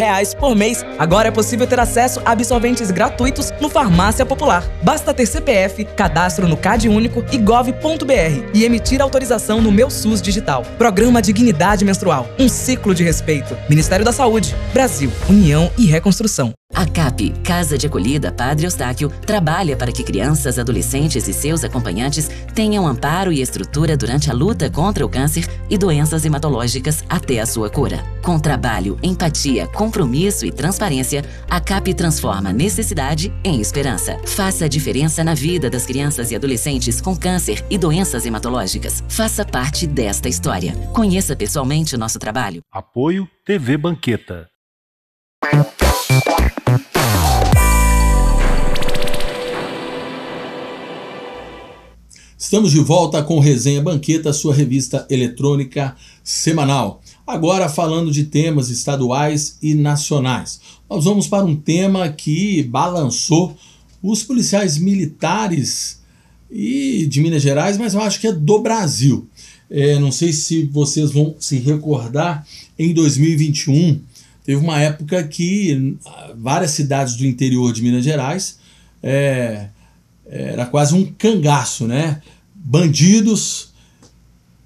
por mês, agora é possível ter acesso a absorventes gratuitos no Farmácia Popular. Basta ter CPF, cadastro no CAD Único e gov.br e emitir autorização no Meu SUS Digital. Programa Dignidade Menstrual. Um ciclo de respeito. Ministério da Saúde. Brasil. União e Reconstrução. A CAP, Casa de Acolhida Padre Eustáquio, trabalha para que crianças, adolescentes e seus acompanhantes tenham amparo e estrutura durante a luta contra o câncer e doenças hematológicas até a sua cura. Com trabalho, empatia, compromisso e transparência, a CAP transforma necessidade em esperança. Faça a diferença na vida das crianças e adolescentes com câncer e doenças hematológicas. Faça parte desta história. Conheça pessoalmente o nosso trabalho. Apoio TV Banqueta. Estamos de volta com Resenha Banqueta, sua revista eletrônica semanal. Agora falando de temas estaduais e nacionais. Nós vamos para um tema que balançou os policiais militares e de Minas Gerais, mas eu acho que é do Brasil. É, não sei se vocês vão se recordar, em 2021 teve uma época que ah, várias cidades do interior de Minas Gerais é, era quase um cangaço, né? bandidos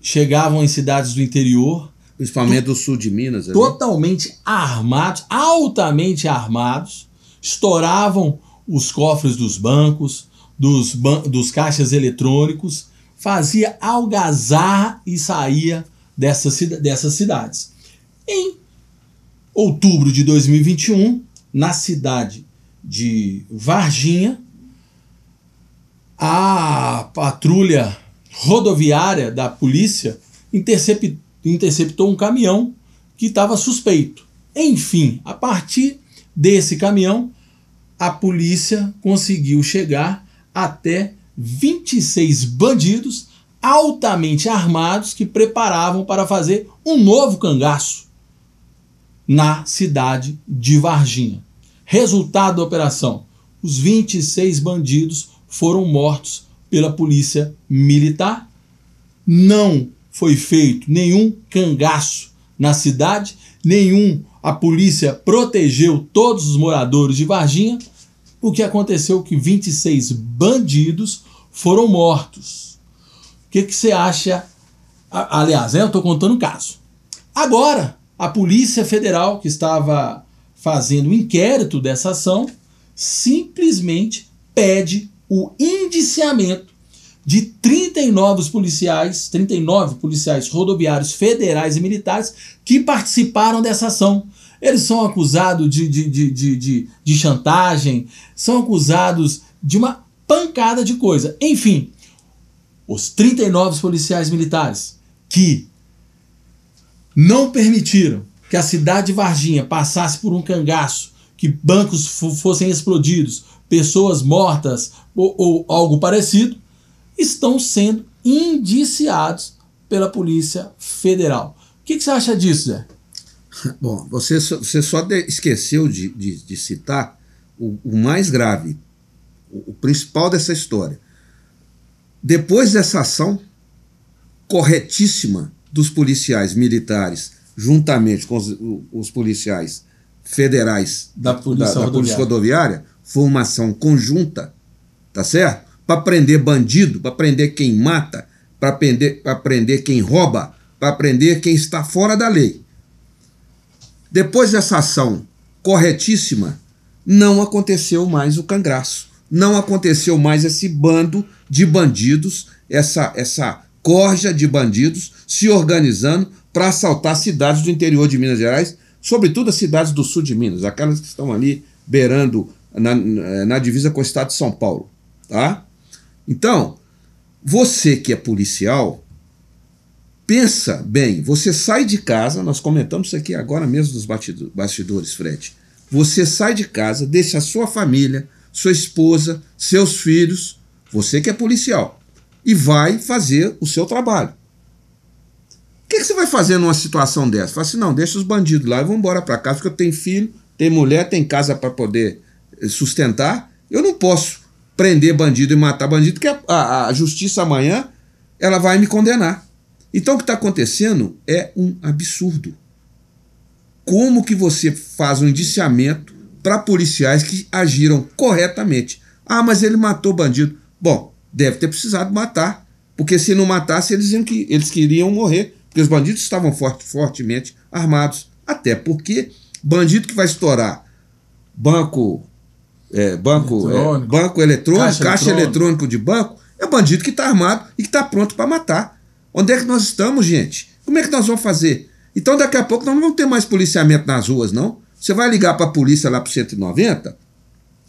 chegavam em cidades do interior. Principalmente do sul de Minas. Ali. Totalmente armados, altamente armados, estouravam os cofres dos bancos, dos, ban dos caixas eletrônicos, fazia algazarra e saía cida dessas cidades. Em outubro de 2021, na cidade de Varginha, a patrulha rodoviária da polícia intercept, interceptou um caminhão que estava suspeito. Enfim, a partir desse caminhão, a polícia conseguiu chegar até 26 bandidos altamente armados que preparavam para fazer um novo cangaço na cidade de Varginha. Resultado da operação: os 26 bandidos foram mortos pela polícia militar. Não foi feito nenhum cangaço na cidade, nenhum. A polícia protegeu todos os moradores de Varginha. O que aconteceu é que 26 bandidos foram mortos. O que, você acha? Aliás, eu estou contando um caso. Agora, a Polícia Federal, que estava fazendo o um inquérito dessa ação, simplesmente pede o indiciamento de 39 policiais, 39 policiais rodoviários federais e militares que participaram dessa ação. Eles são acusados de, de, de, de, de chantagem, são acusados de uma pancada de coisa. Enfim, os 39 policiais militares que não permitiram que a cidade de Varginha passasse por um cangaço, que bancos fossem explodidos, pessoas mortas ou, ou algo parecido, estão sendo indiciados pela Polícia Federal. O que, que, você acha disso, Zé? Bom, você, você só de, esqueceu de, de, de citar o, o, mais grave, o, o principal dessa história. Depois dessa ação corretíssima dos policiais militares, juntamente com os, os policiais federais da Polícia, da, da, da polícia Rodoviária, formação conjunta, tá certo? Para prender bandido, para prender quem mata, para prender, prender quem rouba, para prender quem está fora da lei. Depois dessa ação corretíssima, não aconteceu mais o cangaço, não aconteceu mais esse bando de bandidos, essa, essa corja de bandidos se organizando para assaltar cidades do interior de Minas Gerais, sobretudo as cidades do sul de Minas, aquelas que estão ali beirando na, na divisa com o estado de São Paulo, tá? Então, você que é policial, pensa bem, você sai de casa, nós comentamos isso aqui agora mesmo dos bastidores, Fred. Você sai de casa, deixa a sua família, sua esposa, seus filhos, você que é policial, e vai fazer o seu trabalho. O que, que você vai fazer numa situação dessa? Fala assim, não, deixa os bandidos lá e vão embora para casa, porque eu tenho filho, tenho mulher, tenho casa para poder sustentar, eu não posso prender bandido e matar bandido, porque a, a, a justiça amanhã ela vai me condenar. Então o que está acontecendo é um absurdo. Como que você faz um indiciamento para policiais que agiram corretamente? Ah, mas ele matou bandido. Bom, deve ter precisado matar, porque se não matasse, eles diziam que eles queriam morrer, porque os bandidos estavam forte, fortemente armados. Até porque bandido que vai estourar banco é, banco, é, eletrônico. banco eletrônico, caixa, caixa eletrônico. eletrônico de banco, é bandido que está armado e que está pronto para matar. Onde é que nós estamos, gente? Como é que nós vamos fazer? Então, daqui a pouco, nós não vamos ter mais policiamento nas ruas, não. Você vai ligar para a polícia lá para 190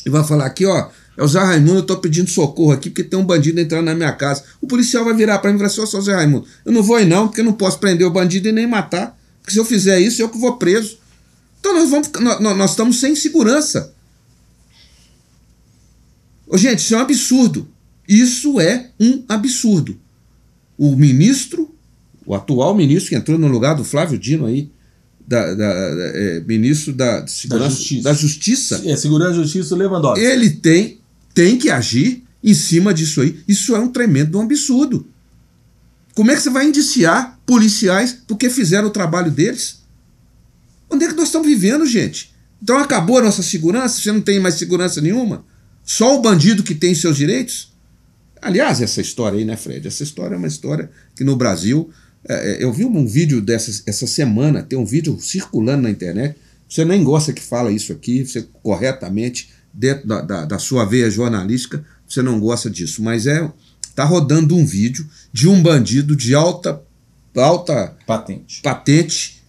e vai falar aqui, ó, é o Zé Raimundo, eu estou pedindo socorro aqui porque tem um bandido entrando na minha casa. O policial vai virar para mim e falar assim, ô, Zé Raimundo, eu não vou aí não, porque eu não posso prender o bandido e nem matar. Porque se eu fizer isso, eu que vou preso. Então, nós, vamos, nós, nós estamos sem segurança. Gente, isso é um absurdo. Isso é um absurdo. O ministro, o atual ministro que entrou no lugar do Flávio Dino aí, da, da é, ministro da, Segurança, da Justiça. Da Justiça é, Segurança e Justiça Lewandowski. Ele tem, tem que agir em cima disso aí. Isso é um tremendo absurdo. Como é que você vai indiciar policiais porque fizeram o trabalho deles? Onde é que nós estamos vivendo, gente? Então acabou a nossa segurança? Você não tem mais segurança nenhuma? Só o bandido que tem seus direitos? Aliás, essa história aí, né, Fred? Essa história é uma história que no Brasil. É, é eu vi um vídeo dessa essa semana, tem um vídeo circulando na internet. Você nem gosta que fala isso aqui, você corretamente, dentro da, da, da sua veia jornalística, você não gosta disso. Mas é. Tá rodando um vídeo de um bandido de alta. alta patente. Patente,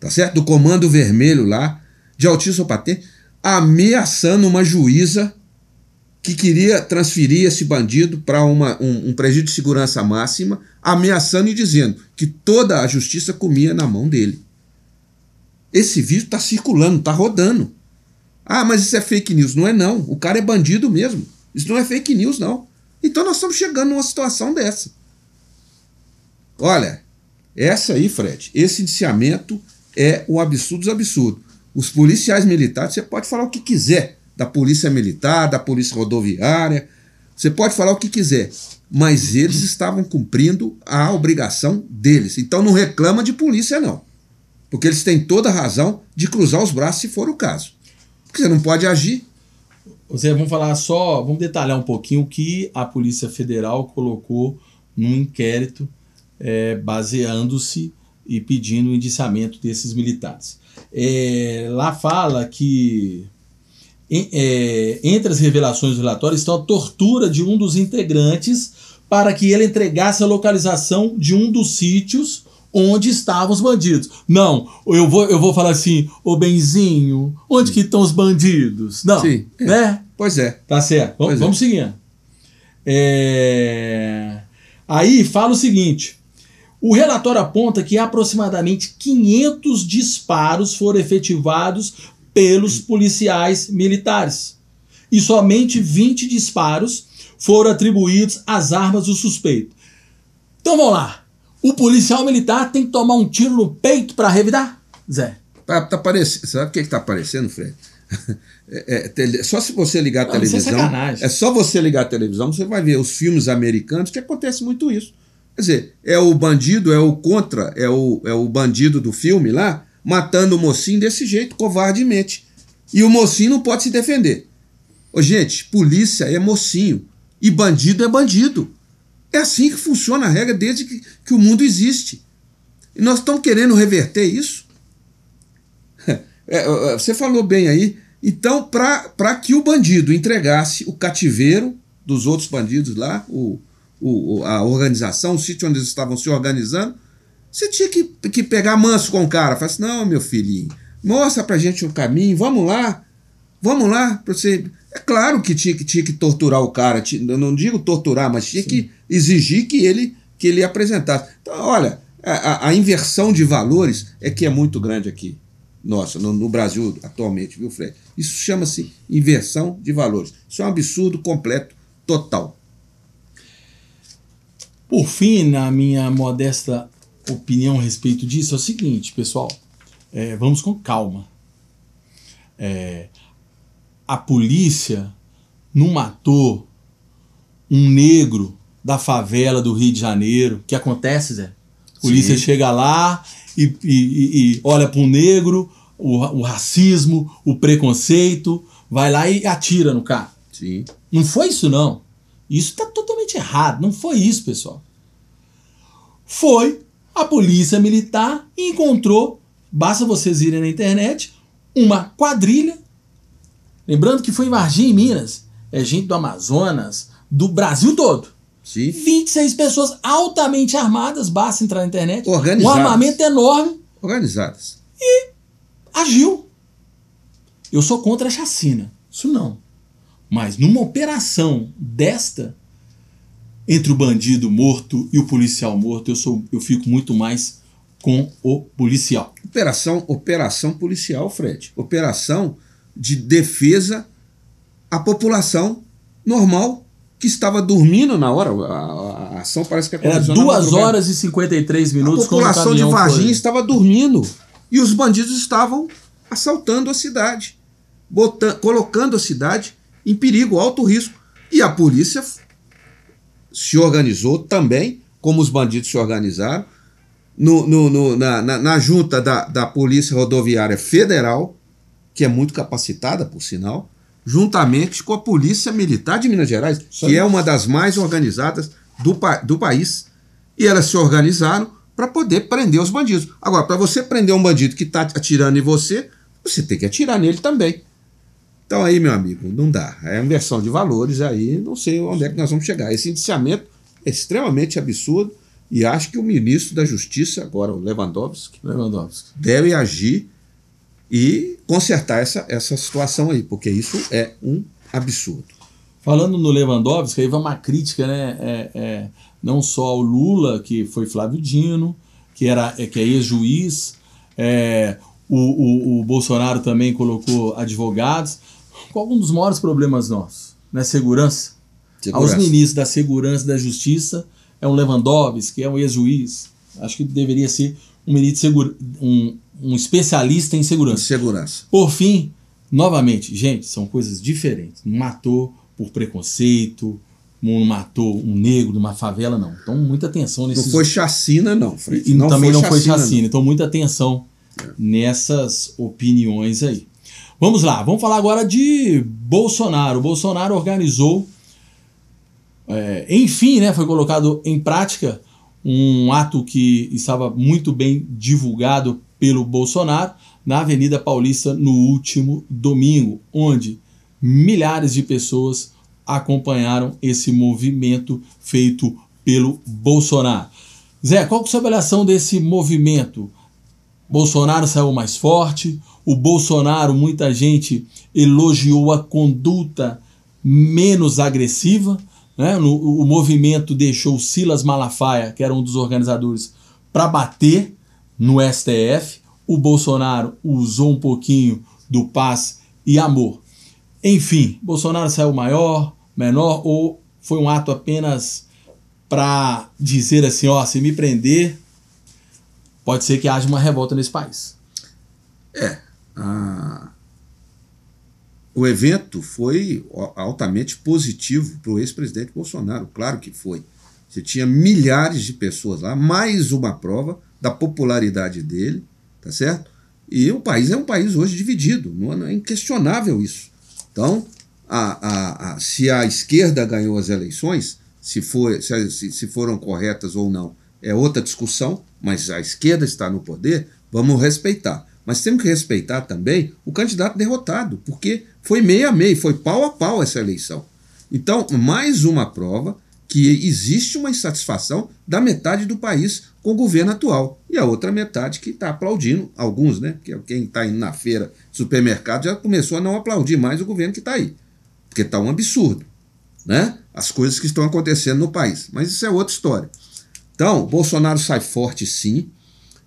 tá certo? Do Comando Vermelho lá, de altíssima patente, ameaçando uma juíza que queria transferir esse bandido para um, um presídio de segurança máxima, ameaçando e dizendo que toda a justiça comia na mão dele. Esse vídeo está circulando, está rodando. Ah, mas isso é fake news. Não é não. O cara é bandido mesmo. Isso não é fake news, não. Então nós estamos chegando numa situação dessa. Olha, essa aí, Fred, esse indiciamento é o absurdo dos absurdos. Os policiais militares, você pode falar o que quiser da Polícia Militar, da Polícia Rodoviária. Você pode falar o que quiser, mas eles estavam cumprindo a obrigação deles. Então não reclama de polícia, não. Porque eles têm toda a razão de cruzar os braços se for o caso. Porque você não pode agir. Zé, vamos falar só, vamos detalhar um pouquinho o que a Polícia Federal colocou num inquérito é, baseando-se e pedindo o indiciamento desses militares. É, lá fala que é, entre as revelações do relatório estão a tortura de um dos integrantes para que ele entregasse a localização de um dos sítios onde estavam os bandidos. Não, eu vou, eu vou falar assim, ô Benzinho, onde Sim. que estão os bandidos? Não, Sim. É. né? Pois é. Tá certo, vamos, é. vamos é. seguindo. É... Aí fala o seguinte, o relatório aponta que aproximadamente 500 disparos foram efetivados pelos policiais militares. E somente 20 disparos foram atribuídos às armas do suspeito. Então vamos lá. O policial militar tem que tomar um tiro no peito para revidar? Zé. Tá, tá Sabe o que, que tá aparecendo, Fred? É, é, Só se você ligar a Não, ah, é televisão. É, é só você ligar a televisão, você vai ver os filmes americanos que acontece muito isso. Quer dizer, é o bandido, é o contra, é o, é o bandido do filme lá, matando o mocinho desse jeito, covardemente. E o mocinho não pode se defender. Ô, gente, polícia é mocinho e bandido é bandido. É assim que funciona a regra desde que, que o mundo existe. E nós estamos querendo reverter isso? É, é, é, você falou bem aí. Então, para que o bandido entregasse o cativeiro dos outros bandidos lá, o, o, a organização, o sítio onde eles estavam se organizando, você tinha que, que pegar manso com o cara. Fala assim, não, meu filhinho, mostra pra gente o caminho, vamos lá. Vamos lá, pra você. É claro que tinha, que tinha que torturar o cara. Eu não digo torturar, mas tinha Sim. que exigir que ele, que ele apresentasse. Então, olha, a, a, inversão de valores é que é muito grande aqui. Nossa, no, no Brasil atualmente, viu, Fred? Isso chama-se inversão de valores. Isso é um absurdo completo, total. Por fim, na minha modesta opinião a respeito disso é o seguinte, pessoal. É, vamos com calma. É, a polícia não matou um negro da favela do Rio de Janeiro. O que acontece, Zé? A polícia Sim. chega lá e, e, e olha para um negro, o, o, racismo, o preconceito, vai lá e atira no cara. Sim. Não foi isso, não. Isso está totalmente errado. Não foi isso, pessoal. Foi a polícia militar encontrou, basta vocês irem na internet, uma quadrilha. Lembrando que foi em Varginha, em Minas. É gente do Amazonas, do Brasil todo. Sim. 26 pessoas altamente armadas, basta entrar na internet. Organizadas. Um armamento enorme. Organizadas. E agiu. Eu sou contra a chacina. Isso não. Mas numa operação desta, entre o bandido morto e o policial morto, eu, sou, eu fico muito mais com o policial. Operação, operação policial, Fred. Operação de defesa à população normal que estava dormindo na hora. A, a ação parece que aconteceu. Era 2 horas e 53 minutos. A população de Varginha estava dormindo e os bandidos estavam assaltando a cidade, botando, colocando a cidade em perigo, alto risco. E a polícia se organizou também, como os bandidos se organizaram, no, no, no, na, na, na, junta da, da Polícia Rodoviária Federal, que é muito capacitada, por sinal, juntamente com a Polícia Militar de Minas Gerais, Sim. que é uma das mais organizadas do, do país. E elas se organizaram para poder prender os bandidos. Agora, para você prender um bandido que está atirando em você, você tem que atirar nele também. Então aí, meu amigo, não dá. É uma inversão de valores aí, não sei onde é que nós vamos chegar. Esse indiciamento é extremamente absurdo e acho que o ministro da Justiça, agora o Lewandowski, Lewandowski. deve agir e consertar essa, essa situação aí, porque isso é um absurdo. Falando no Lewandowski, aí vai uma crítica, né? É, é, não só ao Lula, que foi Flávio Dino, que, era, é, que é ex-juiz, é, o, o, o Bolsonaro também colocou advogados qual um dos maiores problemas nossos? Né? Segurança. Segurança. Aos ministros da Segurança e da Justiça, é um Lewandowski, é um ex-juiz. Acho que deveria ser um ministro segura, um, um especialista em segurança. Em segurança. Por fim, novamente, gente, são coisas diferentes. Não matou por preconceito, não matou um negro numa favela, não. Então, muita atenção nesses... Não foi chacina, não, E, não também foi não chacina, foi chacina. Não. Então, muita atenção é. nessas opiniões aí. Vamos lá, vamos falar agora de Bolsonaro. O Bolsonaro organizou, é, enfim, né, foi colocado em prática um ato que estava muito bem divulgado pelo Bolsonaro na Avenida Paulista no último domingo, onde milhares de pessoas acompanharam esse movimento feito pelo Bolsonaro. Zé, qual que é a sua avaliação desse movimento? Bolsonaro saiu mais forte, o Bolsonaro, muita gente elogiou a conduta menos agressiva. Né? No, o movimento deixou Silas Malafaia, que era um dos organizadores, para bater no STF. O Bolsonaro usou um pouquinho do paz e amor. Enfim, Bolsonaro saiu maior, menor ou foi um ato apenas para dizer assim, ó, se me prender, pode ser que haja uma revolta nesse país. É, a, o evento foi altamente positivo para o ex-presidente Bolsonaro, claro que foi. Você tinha milhares de pessoas lá, mais uma prova da popularidade dele, tá certo? E o país é um país hoje dividido, não é, é inquestionável isso. Então, a, a, a, se a esquerda ganhou as eleições, se, for, se, se foram corretas ou não, é outra discussão, mas a esquerda está no poder, vamos respeitar. Mas temos que respeitar também o candidato derrotado, porque foi meio a meio, foi pau a pau essa eleição. Então, mais uma prova que existe uma insatisfação da metade do país com o governo atual. E a outra metade que está aplaudindo, alguns, né? Que é quem está indo na feira, supermercado, já começou a não aplaudir mais o governo que está aí. Porque está um absurdo, né? As coisas que estão acontecendo no país. Mas isso é outra história. Então, Bolsonaro sai forte sim,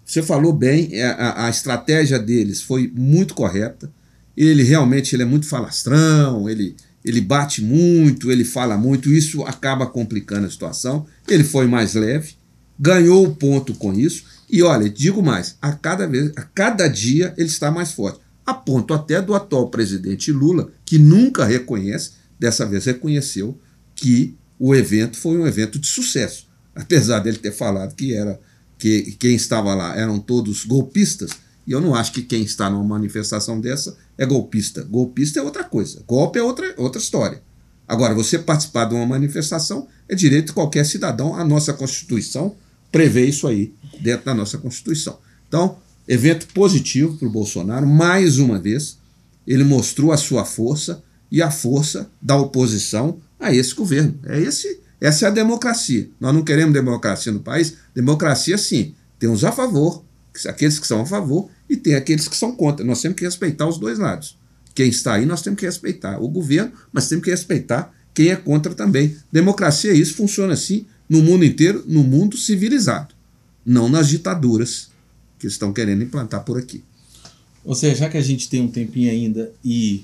você falou bem, é, a, a estratégia deles foi muito correta. Ele realmente ele é muito falastrão, ele, ele bate muito, ele fala muito, isso acaba complicando a situação. Ele foi mais leve, ganhou o ponto com isso. E olha, digo mais, a cada vez, a cada dia ele está mais forte. A ponto até do atual presidente Lula, que nunca reconhece, dessa vez reconheceu que o evento foi um evento de sucesso. Apesar dele ter falado que era que quem estava lá eram todos golpistas, e eu não acho que quem está numa manifestação dessa é golpista. Golpista é outra coisa, golpe é outra, outra história. Agora, você participar de uma manifestação é direito de qualquer cidadão, a nossa Constituição prevê isso aí dentro da nossa Constituição. Então, evento positivo para o Bolsonaro, mais uma vez, ele mostrou a sua força e a força da oposição a esse governo. É esse essa é a democracia. Nós não queremos democracia no país. Democracia, sim, tem uns a favor, aqueles que são a favor, e tem aqueles que são contra. Nós temos que respeitar os dois lados. Quem está aí, nós temos que respeitar o governo, mas temos que respeitar quem é contra também. Democracia é isso, funciona assim no mundo inteiro, no mundo civilizado, não nas ditaduras que estão querendo implantar por aqui. Ou seja, já que a gente tem um tempinho ainda e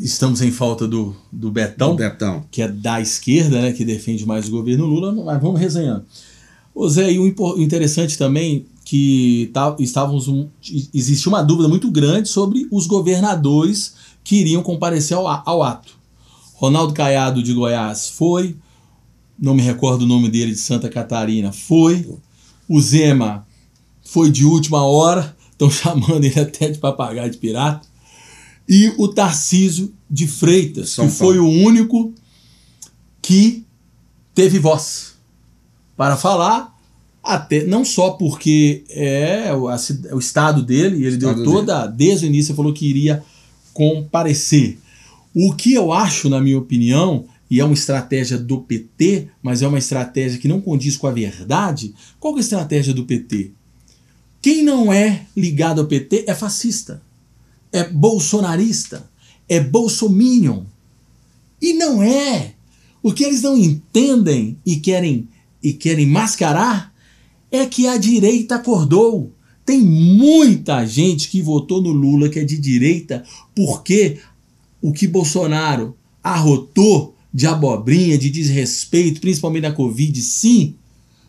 estamos em falta do, do Betão, Betão, que é da esquerda, né, que defende mais o governo Lula, mas vamos resenhando. Ô Zé, e o um interessante também que tá, estávamos um, existe uma dúvida muito grande sobre os governadores que iriam comparecer ao, ao ato. Ronaldo Caiado de Goiás foi, não me recordo o nome dele de Santa Catarina, foi. O Zema foi de última hora, estão chamando ele até de papagaio de pirata e o Tarcísio de Freitas, São que Paulo. foi o único que teve voz para falar, até não só porque é o, a, o estado dele, ele estado deu toda, dele. desde o início, falou que iria comparecer. O que eu acho, na minha opinião, e é uma estratégia do PT, mas é uma estratégia que não condiz com a verdade, qual é a estratégia do PT? Quem não é ligado ao PT é fascista é bolsonarista, é bolsominion. E não é. O que eles não entendem e querem e querem mascarar é que a direita acordou. Tem muita gente que votou no Lula que é de direita porque o que Bolsonaro arrotou de abobrinha, de desrespeito, principalmente na Covid, sim,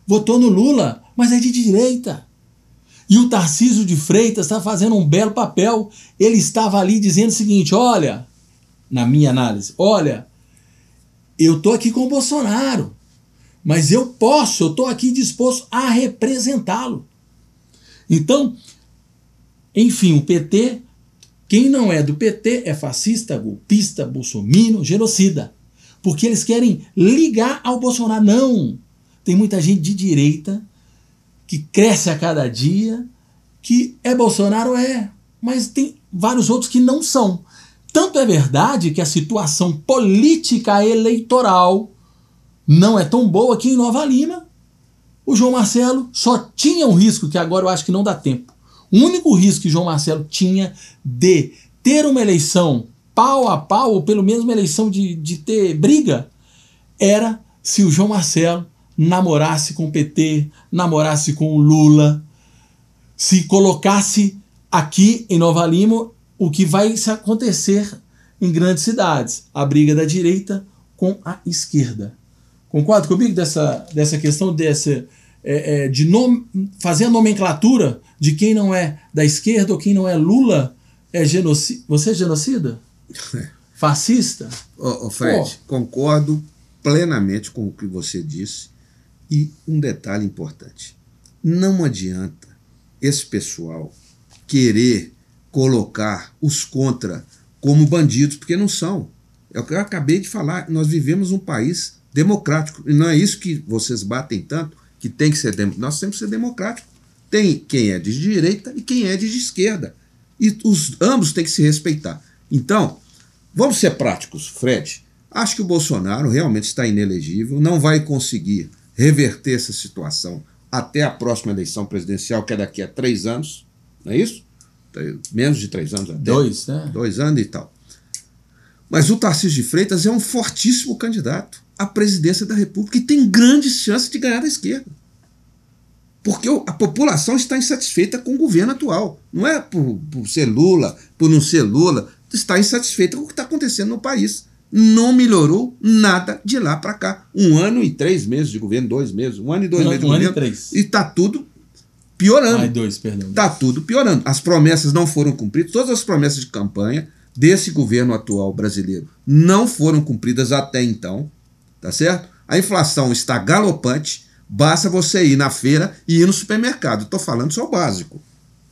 votou no Lula, mas é de direita. E o Tarcísio de Freitas está fazendo um belo papel. Ele estava ali dizendo o seguinte: olha, na minha análise, olha, eu estou aqui com o Bolsonaro, mas eu posso, eu estou aqui disposto a representá-lo. Então, enfim, o PT, quem não é do PT é fascista, golpista, bolsomino, genocida. Porque eles querem ligar ao Bolsonaro. Não! Tem muita gente de direita que cresce a cada dia, que é Bolsonaro? É, mas tem vários outros que não são. Tanto é verdade que a situação política eleitoral não é tão boa que em Nova Lima o João Marcelo só tinha um risco que agora eu acho que não dá tempo. O único risco que João Marcelo tinha de ter uma eleição pau a pau, ou pelo menos uma eleição de, de ter briga, era se o João Marcelo namorasse com o PT, namorasse com o Lula, se colocasse aqui em Nova Lima o que vai acontecer em grandes cidades, a briga da direita com a esquerda. Concorda comigo dessa, dessa questão dessa, é, é, de nom, fazer a nomenclatura de quem não é da esquerda ou quem não é Lula? É genocida. Você é genocida? Fascista? Ô, Fred, concordo plenamente com o que você disse. E um detalhe importante: não adianta esse pessoal querer colocar os contra como bandidos, porque não são. É o que eu acabei de falar, nós vivemos um país democrático. E não é isso que vocês batem tanto, que tem que ser democrático. Nós temos que ser democrático. Tem quem é de direita e quem é de esquerda. E os ambos têm que se respeitar. Então, vamos ser práticos, Fred. Acho que o Bolsonaro realmente está inelegível, não vai conseguir reverter essa situação até a próxima eleição presidencial, que é daqui a três anos, não é isso? Menos de três anos até. Dois, né? Dois anos e tal. Mas o Tarcísio de Freitas é um fortíssimo candidato à presidência da República e tem grandes chances de ganhar da esquerda. Porque a população está insatisfeita com o governo atual. Não é por, por ser Lula, por não ser Lula, está insatisfeita com o que está acontecendo no país não melhorou nada de lá para cá. Um ano e três meses de governo, dois meses, um ano e dois não, meses de um governo. Ano e, três. e tá tudo piorando. Ai, dois, perdão. Tá tudo piorando. As promessas não foram cumpridas, todas as promessas de campanha desse governo atual brasileiro não foram cumpridas até então, tá certo? A inflação está galopante, basta você ir na feira e ir no supermercado. Estou falando só o básico.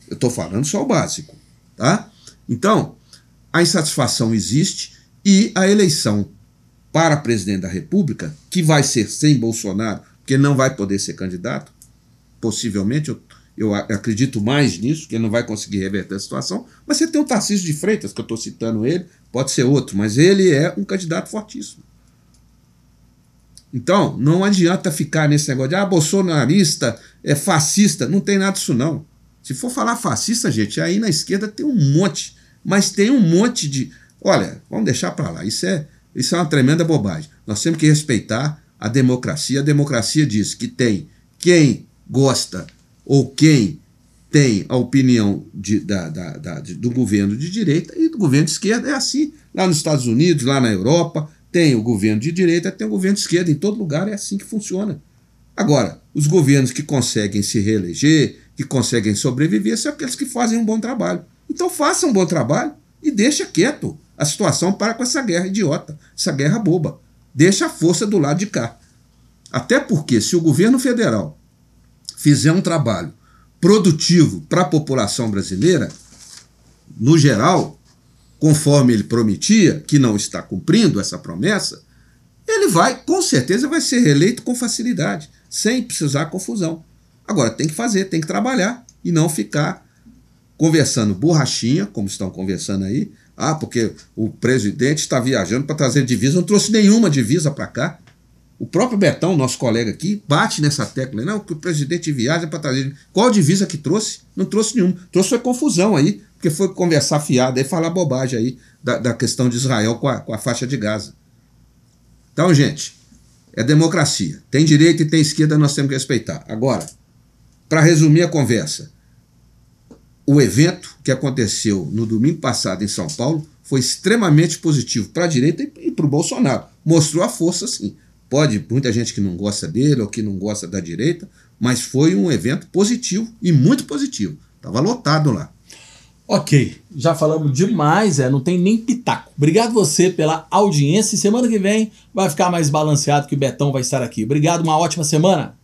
Eu estou falando só o básico, tá? Então, a insatisfação existe, e a eleição para presidente da República, que vai ser sem Bolsonaro, porque não vai poder ser candidato, possivelmente, eu, eu acredito mais nisso, que ele não vai conseguir reverter a situação, mas você tem o Tarcísio de Freitas, que eu estou citando ele, pode ser outro, mas ele é um candidato fortíssimo. Então, não adianta ficar nesse negócio de ah, bolsonarista, é fascista, não tem nada disso não. Se for falar fascista, gente, aí na esquerda tem um monte, mas tem um monte de Olha, vamos deixar para lá. Isso é, isso é uma tremenda bobagem. Nós temos que respeitar a democracia. A democracia diz que tem quem gosta ou quem tem a opinião de, da, da, da, do governo de direita e do governo de esquerda. É assim. Lá nos Estados Unidos, lá na Europa, tem o governo de direita, tem o governo de esquerda. Em todo lugar é assim que funciona. Agora, os governos que conseguem se reeleger, que conseguem sobreviver, são aqueles que fazem um bom trabalho. Então faça um bom trabalho e deixa quieto a situação para com essa guerra idiota, essa guerra boba. Deixa a força do lado de cá. Até porque, se o governo federal fizer um trabalho produtivo para a população brasileira, no geral, conforme ele prometia, que não está cumprindo essa promessa, ele vai, com certeza, vai ser reeleito com facilidade, sem precisar confusão. Agora, tem que fazer, tem que trabalhar e não ficar conversando borrachinha, como estão conversando aí, ah, porque o presidente está viajando para trazer divisa, não trouxe nenhuma divisa para cá. O próprio Betão, nosso colega aqui, bate nessa tecla. Não, que o presidente viaja para trazer. Qual divisa que trouxe? Não trouxe nenhuma. Trouxe foi confusão aí, porque foi conversar fiada e falar bobagem aí da, da questão de Israel com a, com a faixa de Gaza. Então, gente, é democracia. Tem direita e tem esquerda, nós temos que respeitar. Agora, para resumir a conversa, o evento que aconteceu no domingo passado em São Paulo foi extremamente positivo para a direita e, para o Bolsonaro. Mostrou a força, sim. Pode, muita gente que não gosta dele ou que não gosta da direita, mas foi um evento positivo e muito positivo. Estava lotado lá. Ok, já falamos demais, é, não tem nem pitaco. Obrigado você pela audiência e semana que vem vai ficar mais balanceado que o Betão vai estar aqui. Obrigado, uma ótima semana.